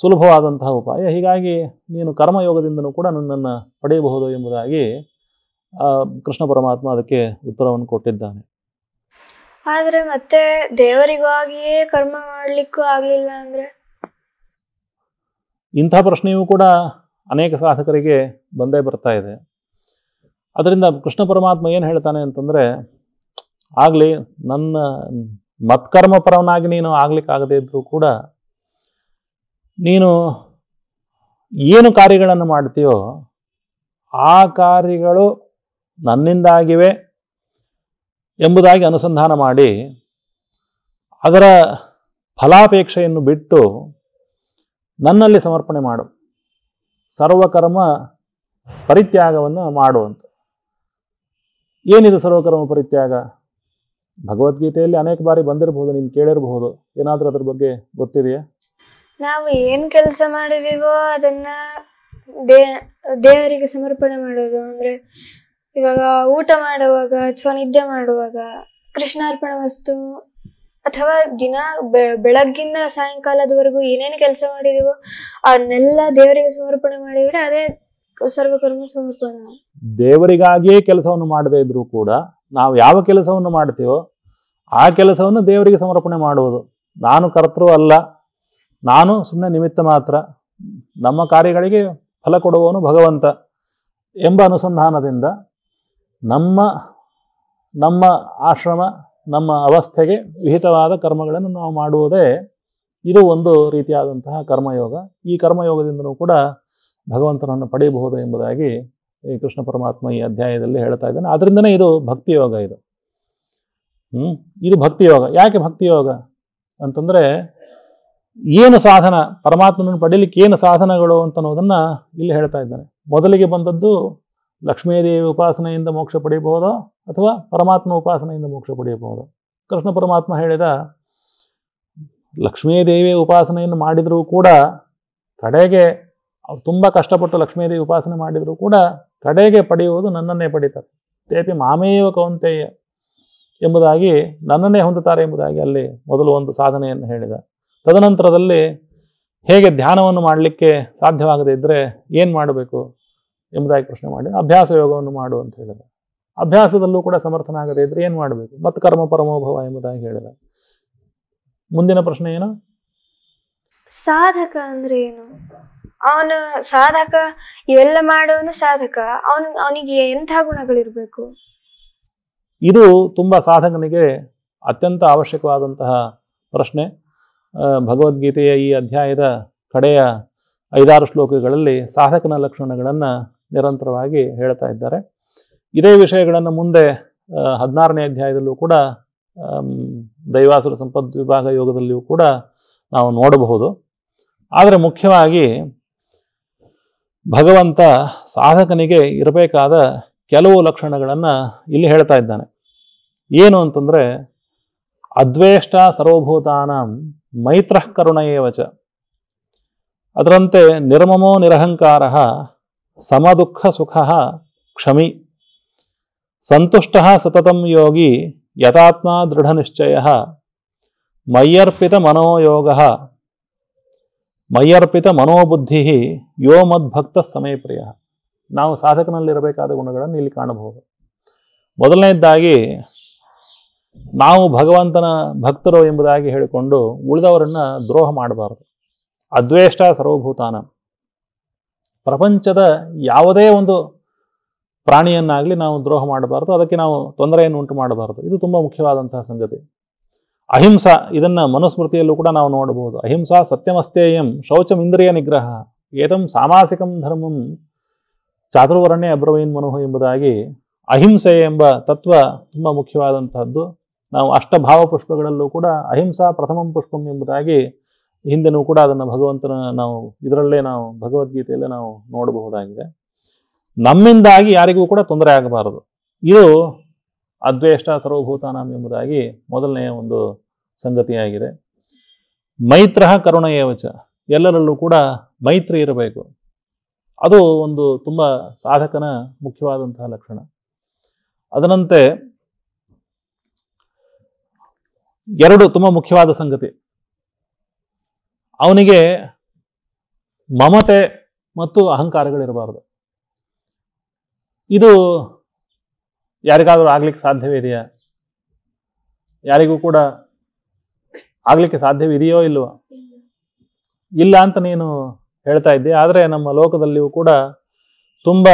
ಸುಲಭವಾದಂತಹ ಉಪಾಯ ಹೀಗಾಗಿ ನೀನು ಕರ್ಮಯೋಗದಿಂದನೂ ಕೂಡ ನನ್ನನ್ನು ಪಡೆಯಬಹುದು ಎಂಬುದಾಗಿ ಕೃಷ್ಣ ಪರಮಾತ್ಮ ಅದಕ್ಕೆ ಉತ್ತರವನ್ನು ಕೊಟ್ಟಿದ್ದಾನೆ ಆದರೆ ಮತ್ತೆ ದೇವರಿಗಾಗಿಯೇ ಕರ್ಮ ಮಾಡಲಿಕ್ಕೂ ಆಗಲಿಲ್ಲ ಅಂದರೆ ಇಂಥ ಪ್ರಶ್ನೆಯೂ ಕೂಡ ಅನೇಕ ಸಾಧಕರಿಗೆ ಬಂದೇ ಬರ್ತಾ ಇದೆ ಅದರಿಂದ ಕೃಷ್ಣ ಪರಮಾತ್ಮ ಏನು ಹೇಳ್ತಾನೆ ಅಂತಂದರೆ ಆಗಲಿ ನನ್ನ ಮತ್ಕರ್ಮ ಪರವನಾಗಿ ನೀನು ಆಗ್ಲಿಕ್ಕಾಗದೇ ಇದ್ದರೂ ಕೂಡ ನೀನು ಏನು ಕಾರ್ಯಗಳನ್ನು ಮಾಡ್ತೀಯೋ ಆ ಕಾರ್ಯಗಳು ನನ್ನಿಂದಾಗಿವೆ ಎಂಬುದಾಗಿ ಅನುಸಂಧಾನ ಮಾಡಿ ಅದರ ಫಲಾಪೇಕ್ಷೆಯನ್ನು ಬಿಟ್ಟು ನನ್ನಲ್ಲಿ ಸಮರ್ಪಣೆ ಮಾಡು ಸರ್ವಕರ್ಮ ಪರಿತ್ಯಾಗವನ್ನು ಮಾಡುವಂತ ಏನಿದು ಸರ್ವಕರ್ಮ ಪರಿತ್ಯಾಗ ಭಗವದ್ಗೀತೆಯಲ್ಲಿ ಅನೇಕ ಬಾರಿ ಬಂದಿರಬಹುದು ನೀನು ಕೇಳಿರಬಹುದು ಏನಾದರೂ ಅದ್ರ ಬಗ್ಗೆ ಗೊತ್ತಿದೆಯಾ ನಾವು ಏನು ಕೆಲಸ ಮಾಡಿದೀವೋ ಅದನ್ನ ದೇವರಿಗೆ ಸಮರ್ಪಣೆ ಮಾಡೋದು ಅಂದ್ರೆ ಇವಾಗ ಊಟ ಮಾಡುವಾಗ ಅಥವಾ ನಿದ್ದೆ ಮಾಡುವಾಗ ಕೃಷ್ಣಾರ್ಪಣ ವಸ್ತು ಅಥವಾ ದಿನ ಬೆಳಗ್ಗಿಂದ ಸಾಯಂಕಾಲದವರೆಗೂ ಏನೇನು ಕೆಲಸ ಮಾಡಿದೀವೋ ಅದನ್ನೆಲ್ಲ ದೇವರಿಗೆ ಸಮರ್ಪಣೆ ಮಾಡಿದ್ರೆ ಅದೇ ಸರ್ವಕರ್ಮ ಸಮರ್ಪಣೆ ದೇವರಿಗಾಗಿಯೇ ಕೆಲಸವನ್ನು ಮಾಡದೇ ಇದ್ರು ಕೂಡ ನಾವು ಯಾವ ಕೆಲಸವನ್ನು ಮಾಡ್ತೀವೋ ಆ ಕೆಲಸವನ್ನು ದೇವರಿಗೆ ಸಮರ್ಪಣೆ ಮಾಡುವುದು ನಾನು ಕರ್ತೃ ಅಲ್ಲ ನಾನು ಸುಮ್ಮನೆ ನಿಮಿತ್ತ ಮಾತ್ರ ನಮ್ಮ ಕಾರ್ಯಗಳಿಗೆ ಫಲ ಕೊಡುವವನು ಭಗವಂತ ಎಂಬ ಅನುಸಂಧಾನದಿಂದ ನಮ್ಮ ನಮ್ಮ ಆಶ್ರಮ ನಮ್ಮ ಅವಸ್ಥೆಗೆ ವಿಹಿತವಾದ ಕರ್ಮಗಳನ್ನು ನಾವು ಮಾಡುವುದೇ ಇದು ಒಂದು ರೀತಿಯಾದಂತಹ ಕರ್ಮಯೋಗ ಈ ಕರ್ಮಯೋಗದಿಂದಲೂ ಕೂಡ ಭಗವಂತನನ್ನು ಪಡೆಯಬಹುದು ಎಂಬುದಾಗಿ ಈ ಕೃಷ್ಣ ಪರಮಾತ್ಮ ಈ ಅಧ್ಯಾಯದಲ್ಲಿ ಹೇಳ್ತಾ ಇದ್ದಾನೆ ಅದರಿಂದನೇ ಇದು ಭಕ್ತಿ ಯೋಗ ಇದು ಹ್ಞೂ ಇದು ಭಕ್ತಿ ಯೋಗ ಯಾಕೆ ಭಕ್ತಿ ಯೋಗ ಅಂತಂದರೆ ಏನು ಸಾಧನ ಪರಮಾತ್ಮನನ್ನು ಪಡೀಲಿಕ್ಕೆ ಏನು ಸಾಧನಗಳು ಅಂತನ್ನೋದನ್ನು ಇಲ್ಲಿ ಹೇಳ್ತಾ ಇದ್ದಾನೆ ಮೊದಲಿಗೆ ಬಂದದ್ದು ಲಕ್ಷ್ಮೀದೇವಿ ಉಪಾಸನೆಯಿಂದ ಮೋಕ್ಷ ಪಡೆಯಬಹುದೋ ಅಥವಾ ಪರಮಾತ್ಮ ಉಪಾಸನೆಯಿಂದ ಮೋಕ್ಷ ಪಡೆಯಬಹುದು ಕೃಷ್ಣ ಪರಮಾತ್ಮ ಹೇಳಿದ ಲಕ್ಷ್ಮೀದೇವಿ ಉಪಾಸನೆಯನ್ನು ಮಾಡಿದರೂ ಕೂಡ ಕಡೆಗೆ ಅವ್ರು ತುಂಬ ಕಷ್ಟಪಟ್ಟು ಲಕ್ಷ್ಮೀದೇವಿ ಉಪಾಸನೆ ಮಾಡಿದರೂ ಕೂಡ ಕಡೆಗೆ ಪಡೆಯುವುದು ನನ್ನನ್ನೇ ಪಡಿತಾರೆ ತೇಪಿ ಮಾಮೇವ ಕೌಂತೆಯ ಎಂಬುದಾಗಿ ನನ್ನನ್ನೇ ಹೊಂದುತ್ತಾರೆ ಎಂಬುದಾಗಿ ಅಲ್ಲಿ ಮೊದಲು ಒಂದು ಸಾಧನೆಯನ್ನು ಹೇಳಿದ ತದನಂತರದಲ್ಲಿ ಹೇಗೆ ಧ್ಯಾನವನ್ನು ಮಾಡಲಿಕ್ಕೆ ಸಾಧ್ಯವಾಗದೇ ಇದ್ದರೆ ಏನು ಮಾಡಬೇಕು ಎಂಬುದಾಗಿ ಪ್ರಶ್ನೆ ಮಾಡಿ ಅಭ್ಯಾಸ ಯೋಗವನ್ನು ಮಾಡು ಅಂತ ಹೇಳಿದ ಅಭ್ಯಾಸದಲ್ಲೂ ಕೂಡ ಸಮರ್ಥನಾಗದೇ ಇದ್ದರೆ ಏನು ಮಾಡಬೇಕು ಮತ್ತು ಕರ್ಮ ಪರಮೋಭವ ಎಂಬುದಾಗಿ ಹೇಳಿದ ಮುಂದಿನ ಪ್ರಶ್ನೆ ಏನು ಸಾಧಕ ಅಂದ್ರೆ ಏನು ಅವನು ಸಾಧಕ ಎಲ್ಲ ಮಾಡೋನು ಸಾಧಕ ಅವನ್ ಅವನಿಗೆ ಎಂಥ ಗುಣಗಳಿರ್ಬೇಕು ಇದು ತುಂಬಾ ಸಾಧಕನಿಗೆ ಅತ್ಯಂತ ಅವಶ್ಯಕವಾದಂತಹ ಪ್ರಶ್ನೆ ಭಗವದ್ಗೀತೆಯ ಈ ಅಧ್ಯಾಯದ ಕಡೆಯ ಐದಾರು ಶ್ಲೋಕಗಳಲ್ಲಿ ಸಾಧಕನ ಲಕ್ಷಣಗಳನ್ನು ನಿರಂತರವಾಗಿ ಹೇಳ್ತಾ ಇದ್ದಾರೆ ಇದೇ ವಿಷಯಗಳನ್ನು ಮುಂದೆ ಹದಿನಾರನೇ ಅಧ್ಯಾಯದಲ್ಲೂ ಕೂಡ ದೈವಾಸುರ ಸಂಪದ್ ವಿಭಾಗ ಯೋಗದಲ್ಲಿಯೂ ಕೂಡ ನಾವು ನೋಡಬಹುದು ಆದರೆ ಮುಖ್ಯವಾಗಿ ಭಗವಂತ ಸಾಧಕನಿಗೆ ಇರಬೇಕಾದ ಕೆಲವು ಲಕ್ಷಣಗಳನ್ನು ಇಲ್ಲಿ ಹೇಳ್ತಾ ಇದ್ದಾನೆ ಏನು ಅಂತಂದರೆ ಅದ್ವೇಷ್ಟ ಸರ್ವಭೂತಾನ ಮೈತ್ರ ಚ ಅದರಂತೆ ನಿರ್ಮಮೋ ನಿರಹಂಕಾರ ಸಮದುಃಖ ಸುಖ ಕ್ಷಮಿ ಸಂತುಷ್ಟ ಸತತಂ ಯೋಗಿ ಯಥಾತ್ಮ ದೃಢನಿಶ್ಚಯ ಮಯ್ಯರ್ಪಿತ ಮನೋಯೋಗ ಮೈಯರ್ಪಿತ ಮನೋಬುದ್ಧಿ ಯೋ ಮದ್ಭಕ್ತ ಸಮಯ ಪ್ರಿಯ ನಾವು ಸಾಧಕನಲ್ಲಿರಬೇಕಾದ ಗುಣಗಳನ್ನು ಇಲ್ಲಿ ಕಾಣಬಹುದು ಮೊದಲನೇದ್ದಾಗಿ ನಾವು ಭಗವಂತನ ಭಕ್ತರು ಎಂಬುದಾಗಿ ಹೇಳಿಕೊಂಡು ಉಳಿದವರನ್ನು ದ್ರೋಹ ಮಾಡಬಾರದು ಅದ್ವೇಷ್ಟ ಸರ್ವಭೂತಾನ ಪ್ರಪಂಚದ ಯಾವುದೇ ಒಂದು ಪ್ರಾಣಿಯನ್ನಾಗಲಿ ನಾವು ದ್ರೋಹ ಮಾಡಬಾರ್ದು ಅದಕ್ಕೆ ನಾವು ತೊಂದರೆಯನ್ನು ಉಂಟು ಮಾಡಬಾರ್ದು ಇದು ತುಂಬ ಮುಖ್ಯವಾದಂತಹ ಸಂಗತಿ ಅಹಿಂಸಾ ಇದನ್ನು ಮನುಸ್ಮೃತಿಯಲ್ಲೂ ಕೂಡ ನಾವು ನೋಡಬಹುದು ಅಹಿಂಸಾ ಸತ್ಯಮಸ್ತೇಯಂ ಶೌಚಂ ಇಂದ್ರಿಯ ನಿಗ್ರಹ ಏತಂ ಸಾಮಾಸಿಕಂ ಧರ್ಮಂ ಚಾತುರ್ವರ್ಣ್ಯ ಅಬ್ರವೈನ್ ಮನೋಹ ಎಂಬುದಾಗಿ ಅಹಿಂಸೆ ಎಂಬ ತತ್ವ ತುಂಬ ಮುಖ್ಯವಾದಂತಹದ್ದು ನಾವು ಅಷ್ಟಭಾವ ಪುಷ್ಪಗಳಲ್ಲೂ ಕೂಡ ಅಹಿಂಸಾ ಪ್ರಥಮಂ ಪುಷ್ಪಂ ಎಂಬುದಾಗಿ ಹಿಂದೆನೂ ಕೂಡ ಅದನ್ನು ಭಗವಂತನ ನಾವು ಇದರಲ್ಲೇ ನಾವು ಭಗವದ್ಗೀತೆಯಲ್ಲೇ ನಾವು ನೋಡಬಹುದಾಗಿದೆ ನಮ್ಮಿಂದಾಗಿ ಯಾರಿಗೂ ಕೂಡ ತೊಂದರೆ ಆಗಬಾರದು ಇದು ಅದ್ವೇಷ್ಟ ಸರ್ವಭೂತಾನಾಮ್ ಎಂಬುದಾಗಿ ಮೊದಲನೆಯ ಒಂದು ಸಂಗತಿಯಾಗಿದೆ ಮೈತ್ರ ಕರುಣ ಎಲ್ಲರಲ್ಲೂ ಕೂಡ ಮೈತ್ರಿ ಇರಬೇಕು ಅದು ಒಂದು ತುಂಬ ಸಾಧಕನ ಮುಖ್ಯವಾದಂತಹ ಲಕ್ಷಣ ಅದರಂತೆ ಎರಡು ತುಂಬ ಮುಖ್ಯವಾದ ಸಂಗತಿ ಅವನಿಗೆ ಮಮತೆ ಮತ್ತು ಅಹಂಕಾರಗಳಿರಬಾರದು ಇದು ಯಾರಿಗಾದರೂ ಆಗ್ಲಿಕ್ಕೆ ಸಾಧ್ಯವೇ ಇದೆಯಾ ಯಾರಿಗೂ ಕೂಡ ಆಗ್ಲಿಕ್ಕೆ ಸಾಧ್ಯವಿದೆಯೋ ಇಲ್ವೋ ಇಲ್ಲ ಅಂತ ನೀನು ಹೇಳ್ತಾ ಇದ್ದೆ ಆದರೆ ನಮ್ಮ ಲೋಕದಲ್ಲಿಯೂ ಕೂಡ ತುಂಬ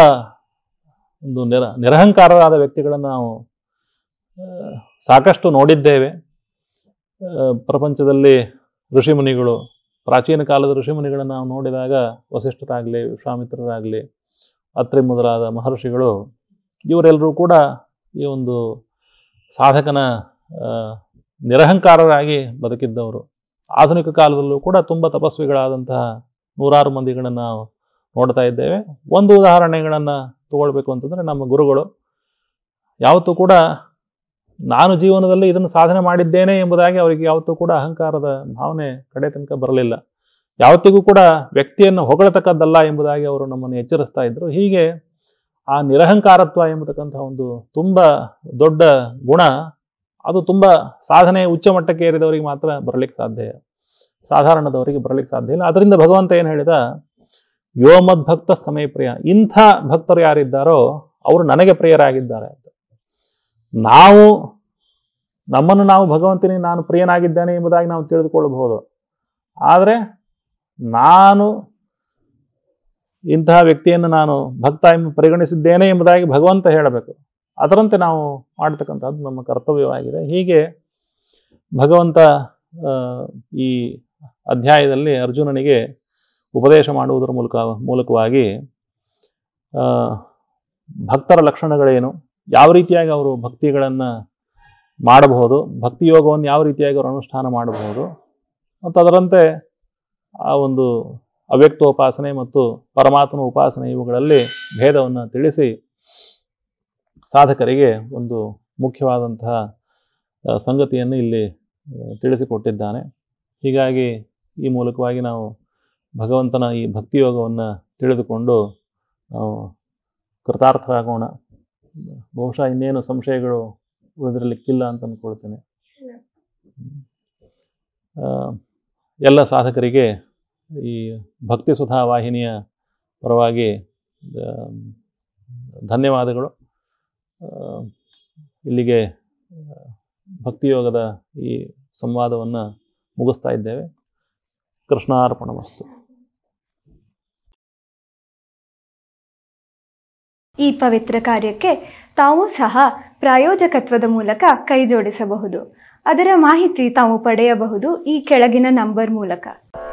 ಒಂದು ನಿರ ನಿರಹಂಕಾರರಾದ ವ್ಯಕ್ತಿಗಳನ್ನು ನಾವು ಸಾಕಷ್ಟು ನೋಡಿದ್ದೇವೆ ಪ್ರಪಂಚದಲ್ಲಿ ಋಷಿಮುನಿಗಳು ಪ್ರಾಚೀನ ಕಾಲದ ಋಷಿಮುನಿಗಳನ್ನು ನಾವು ನೋಡಿದಾಗ ವಸಿಷ್ಠರಾಗಲಿ ವಿಶ್ವಾಮಿತ್ರರಾಗಲಿ ಅತ್ರಿ ಮೊದಲಾದ ಮಹರ್ಷಿಗಳು ಇವರೆಲ್ಲರೂ ಕೂಡ ಈ ಒಂದು ಸಾಧಕನ ನಿರಹಂಕಾರರಾಗಿ ಬದುಕಿದ್ದವರು ಆಧುನಿಕ ಕಾಲದಲ್ಲೂ ಕೂಡ ತುಂಬ ತಪಸ್ವಿಗಳಾದಂತಹ ನೂರಾರು ಮಂದಿಗಳನ್ನು ನಾವು ನೋಡ್ತಾ ಇದ್ದೇವೆ ಒಂದು ಉದಾಹರಣೆಗಳನ್ನು ತಗೊಳ್ಬೇಕು ಅಂತಂದರೆ ನಮ್ಮ ಗುರುಗಳು ಯಾವತ್ತೂ ಕೂಡ ನಾನು ಜೀವನದಲ್ಲಿ ಇದನ್ನು ಸಾಧನೆ ಮಾಡಿದ್ದೇನೆ ಎಂಬುದಾಗಿ ಅವರಿಗೆ ಯಾವತ್ತೂ ಕೂಡ ಅಹಂಕಾರದ ಭಾವನೆ ಕಡೆ ತನಕ ಬರಲಿಲ್ಲ ಯಾವತ್ತಿಗೂ ಕೂಡ ವ್ಯಕ್ತಿಯನ್ನು ಹೊಗಳತಕ್ಕದ್ದಲ್ಲ ಎಂಬುದಾಗಿ ಅವರು ನಮ್ಮನ್ನು ಎಚ್ಚರಿಸ್ತಾ ಇದ್ದರು ಹೀಗೆ ಆ ನಿರಹಂಕಾರತ್ವ ಎಂಬತಕ್ಕಂಥ ಒಂದು ತುಂಬ ದೊಡ್ಡ ಗುಣ ಅದು ತುಂಬ ಸಾಧನೆ ಉಚ್ಚ ಮಟ್ಟಕ್ಕೆ ಏರಿದವರಿಗೆ ಮಾತ್ರ ಬರಲಿಕ್ಕೆ ಸಾಧ್ಯ ಸಾಧಾರಣದವರಿಗೆ ಬರಲಿಕ್ಕೆ ಸಾಧ್ಯ ಇಲ್ಲ ಅದರಿಂದ ಭಗವಂತ ಏನು ಹೇಳಿದ ಯೋ ಮದ್ಭಕ್ತ ಸಮಯ ಪ್ರಿಯ ಇಂಥ ಭಕ್ತರು ಯಾರಿದ್ದಾರೋ ಅವರು ನನಗೆ ಪ್ರಿಯರಾಗಿದ್ದಾರೆ ಅಂತ ನಾವು ನಮ್ಮನ್ನು ನಾವು ಭಗವಂತನಿಗೆ ನಾನು ಪ್ರಿಯನಾಗಿದ್ದೇನೆ ಎಂಬುದಾಗಿ ನಾವು ತಿಳಿದುಕೊಳ್ಳಬಹುದು ಆದರೆ ನಾನು ಇಂತಹ ವ್ಯಕ್ತಿಯನ್ನು ನಾನು ಭಕ್ತ ಪರಿಗಣಿಸಿದ್ದೇನೆ ಎಂಬುದಾಗಿ ಭಗವಂತ ಹೇಳಬೇಕು ಅದರಂತೆ ನಾವು ಮಾಡ್ತಕ್ಕಂಥದ್ದು ನಮ್ಮ ಕರ್ತವ್ಯವಾಗಿದೆ ಹೀಗೆ ಭಗವಂತ ಈ ಅಧ್ಯಾಯದಲ್ಲಿ ಅರ್ಜುನನಿಗೆ ಉಪದೇಶ ಮಾಡುವುದರ ಮೂಲಕ ಮೂಲಕವಾಗಿ ಭಕ್ತರ ಲಕ್ಷಣಗಳೇನು ಯಾವ ರೀತಿಯಾಗಿ ಅವರು ಭಕ್ತಿಗಳನ್ನು ಮಾಡಬಹುದು ಭಕ್ತಿಯೋಗವನ್ನು ಯಾವ ರೀತಿಯಾಗಿ ಅವರು ಅನುಷ್ಠಾನ ಮಾಡಬಹುದು ಮತ್ತು ಅದರಂತೆ ಆ ಒಂದು ಅವ್ಯಕ್ತೋಪಾಸನೆ ಮತ್ತು ಪರಮಾತ್ಮ ಉಪಾಸನೆ ಇವುಗಳಲ್ಲಿ ಭೇದವನ್ನು ತಿಳಿಸಿ ಸಾಧಕರಿಗೆ ಒಂದು ಮುಖ್ಯವಾದಂತಹ ಸಂಗತಿಯನ್ನು ಇಲ್ಲಿ ತಿಳಿಸಿಕೊಟ್ಟಿದ್ದಾನೆ ಹೀಗಾಗಿ ಈ ಮೂಲಕವಾಗಿ ನಾವು ಭಗವಂತನ ಈ ಭಕ್ತಿಯೋಗವನ್ನು ತಿಳಿದುಕೊಂಡು ನಾವು ಕೃತಾರ್ಥರಾಗೋಣ ಬಹುಶಃ ಇನ್ನೇನು ಸಂಶಯಗಳು ಉಳಿದಿರಲಿಕ್ಕಿಲ್ಲ ಅಂತ ಅಂದ್ಕೊಳ್ತೇನೆ ಎಲ್ಲ ಸಾಧಕರಿಗೆ ಈ ಭಕ್ತಿ ಸುಧಾ ವಾಹಿನಿಯ ಪರವಾಗಿ ಧನ್ಯವಾದಗಳು ಇಲ್ಲಿಗೆ ಭಕ್ತಿಯೋಗದ ಈ ಸಂವಾದವನ್ನು ಮುಗಿಸ್ತಾ ಇದ್ದೇವೆ ಕೃಷ್ಣಾರ್ಪಣ ವಸ್ತು ಈ ಪವಿತ್ರ ಕಾರ್ಯಕ್ಕೆ ತಾವು ಸಹ ಪ್ರಾಯೋಜಕತ್ವದ ಮೂಲಕ ಕೈಜೋಡಿಸಬಹುದು ಅದರ ಮಾಹಿತಿ ತಾವು ಪಡೆಯಬಹುದು ಈ ಕೆಳಗಿನ ನಂಬರ್ ಮೂಲಕ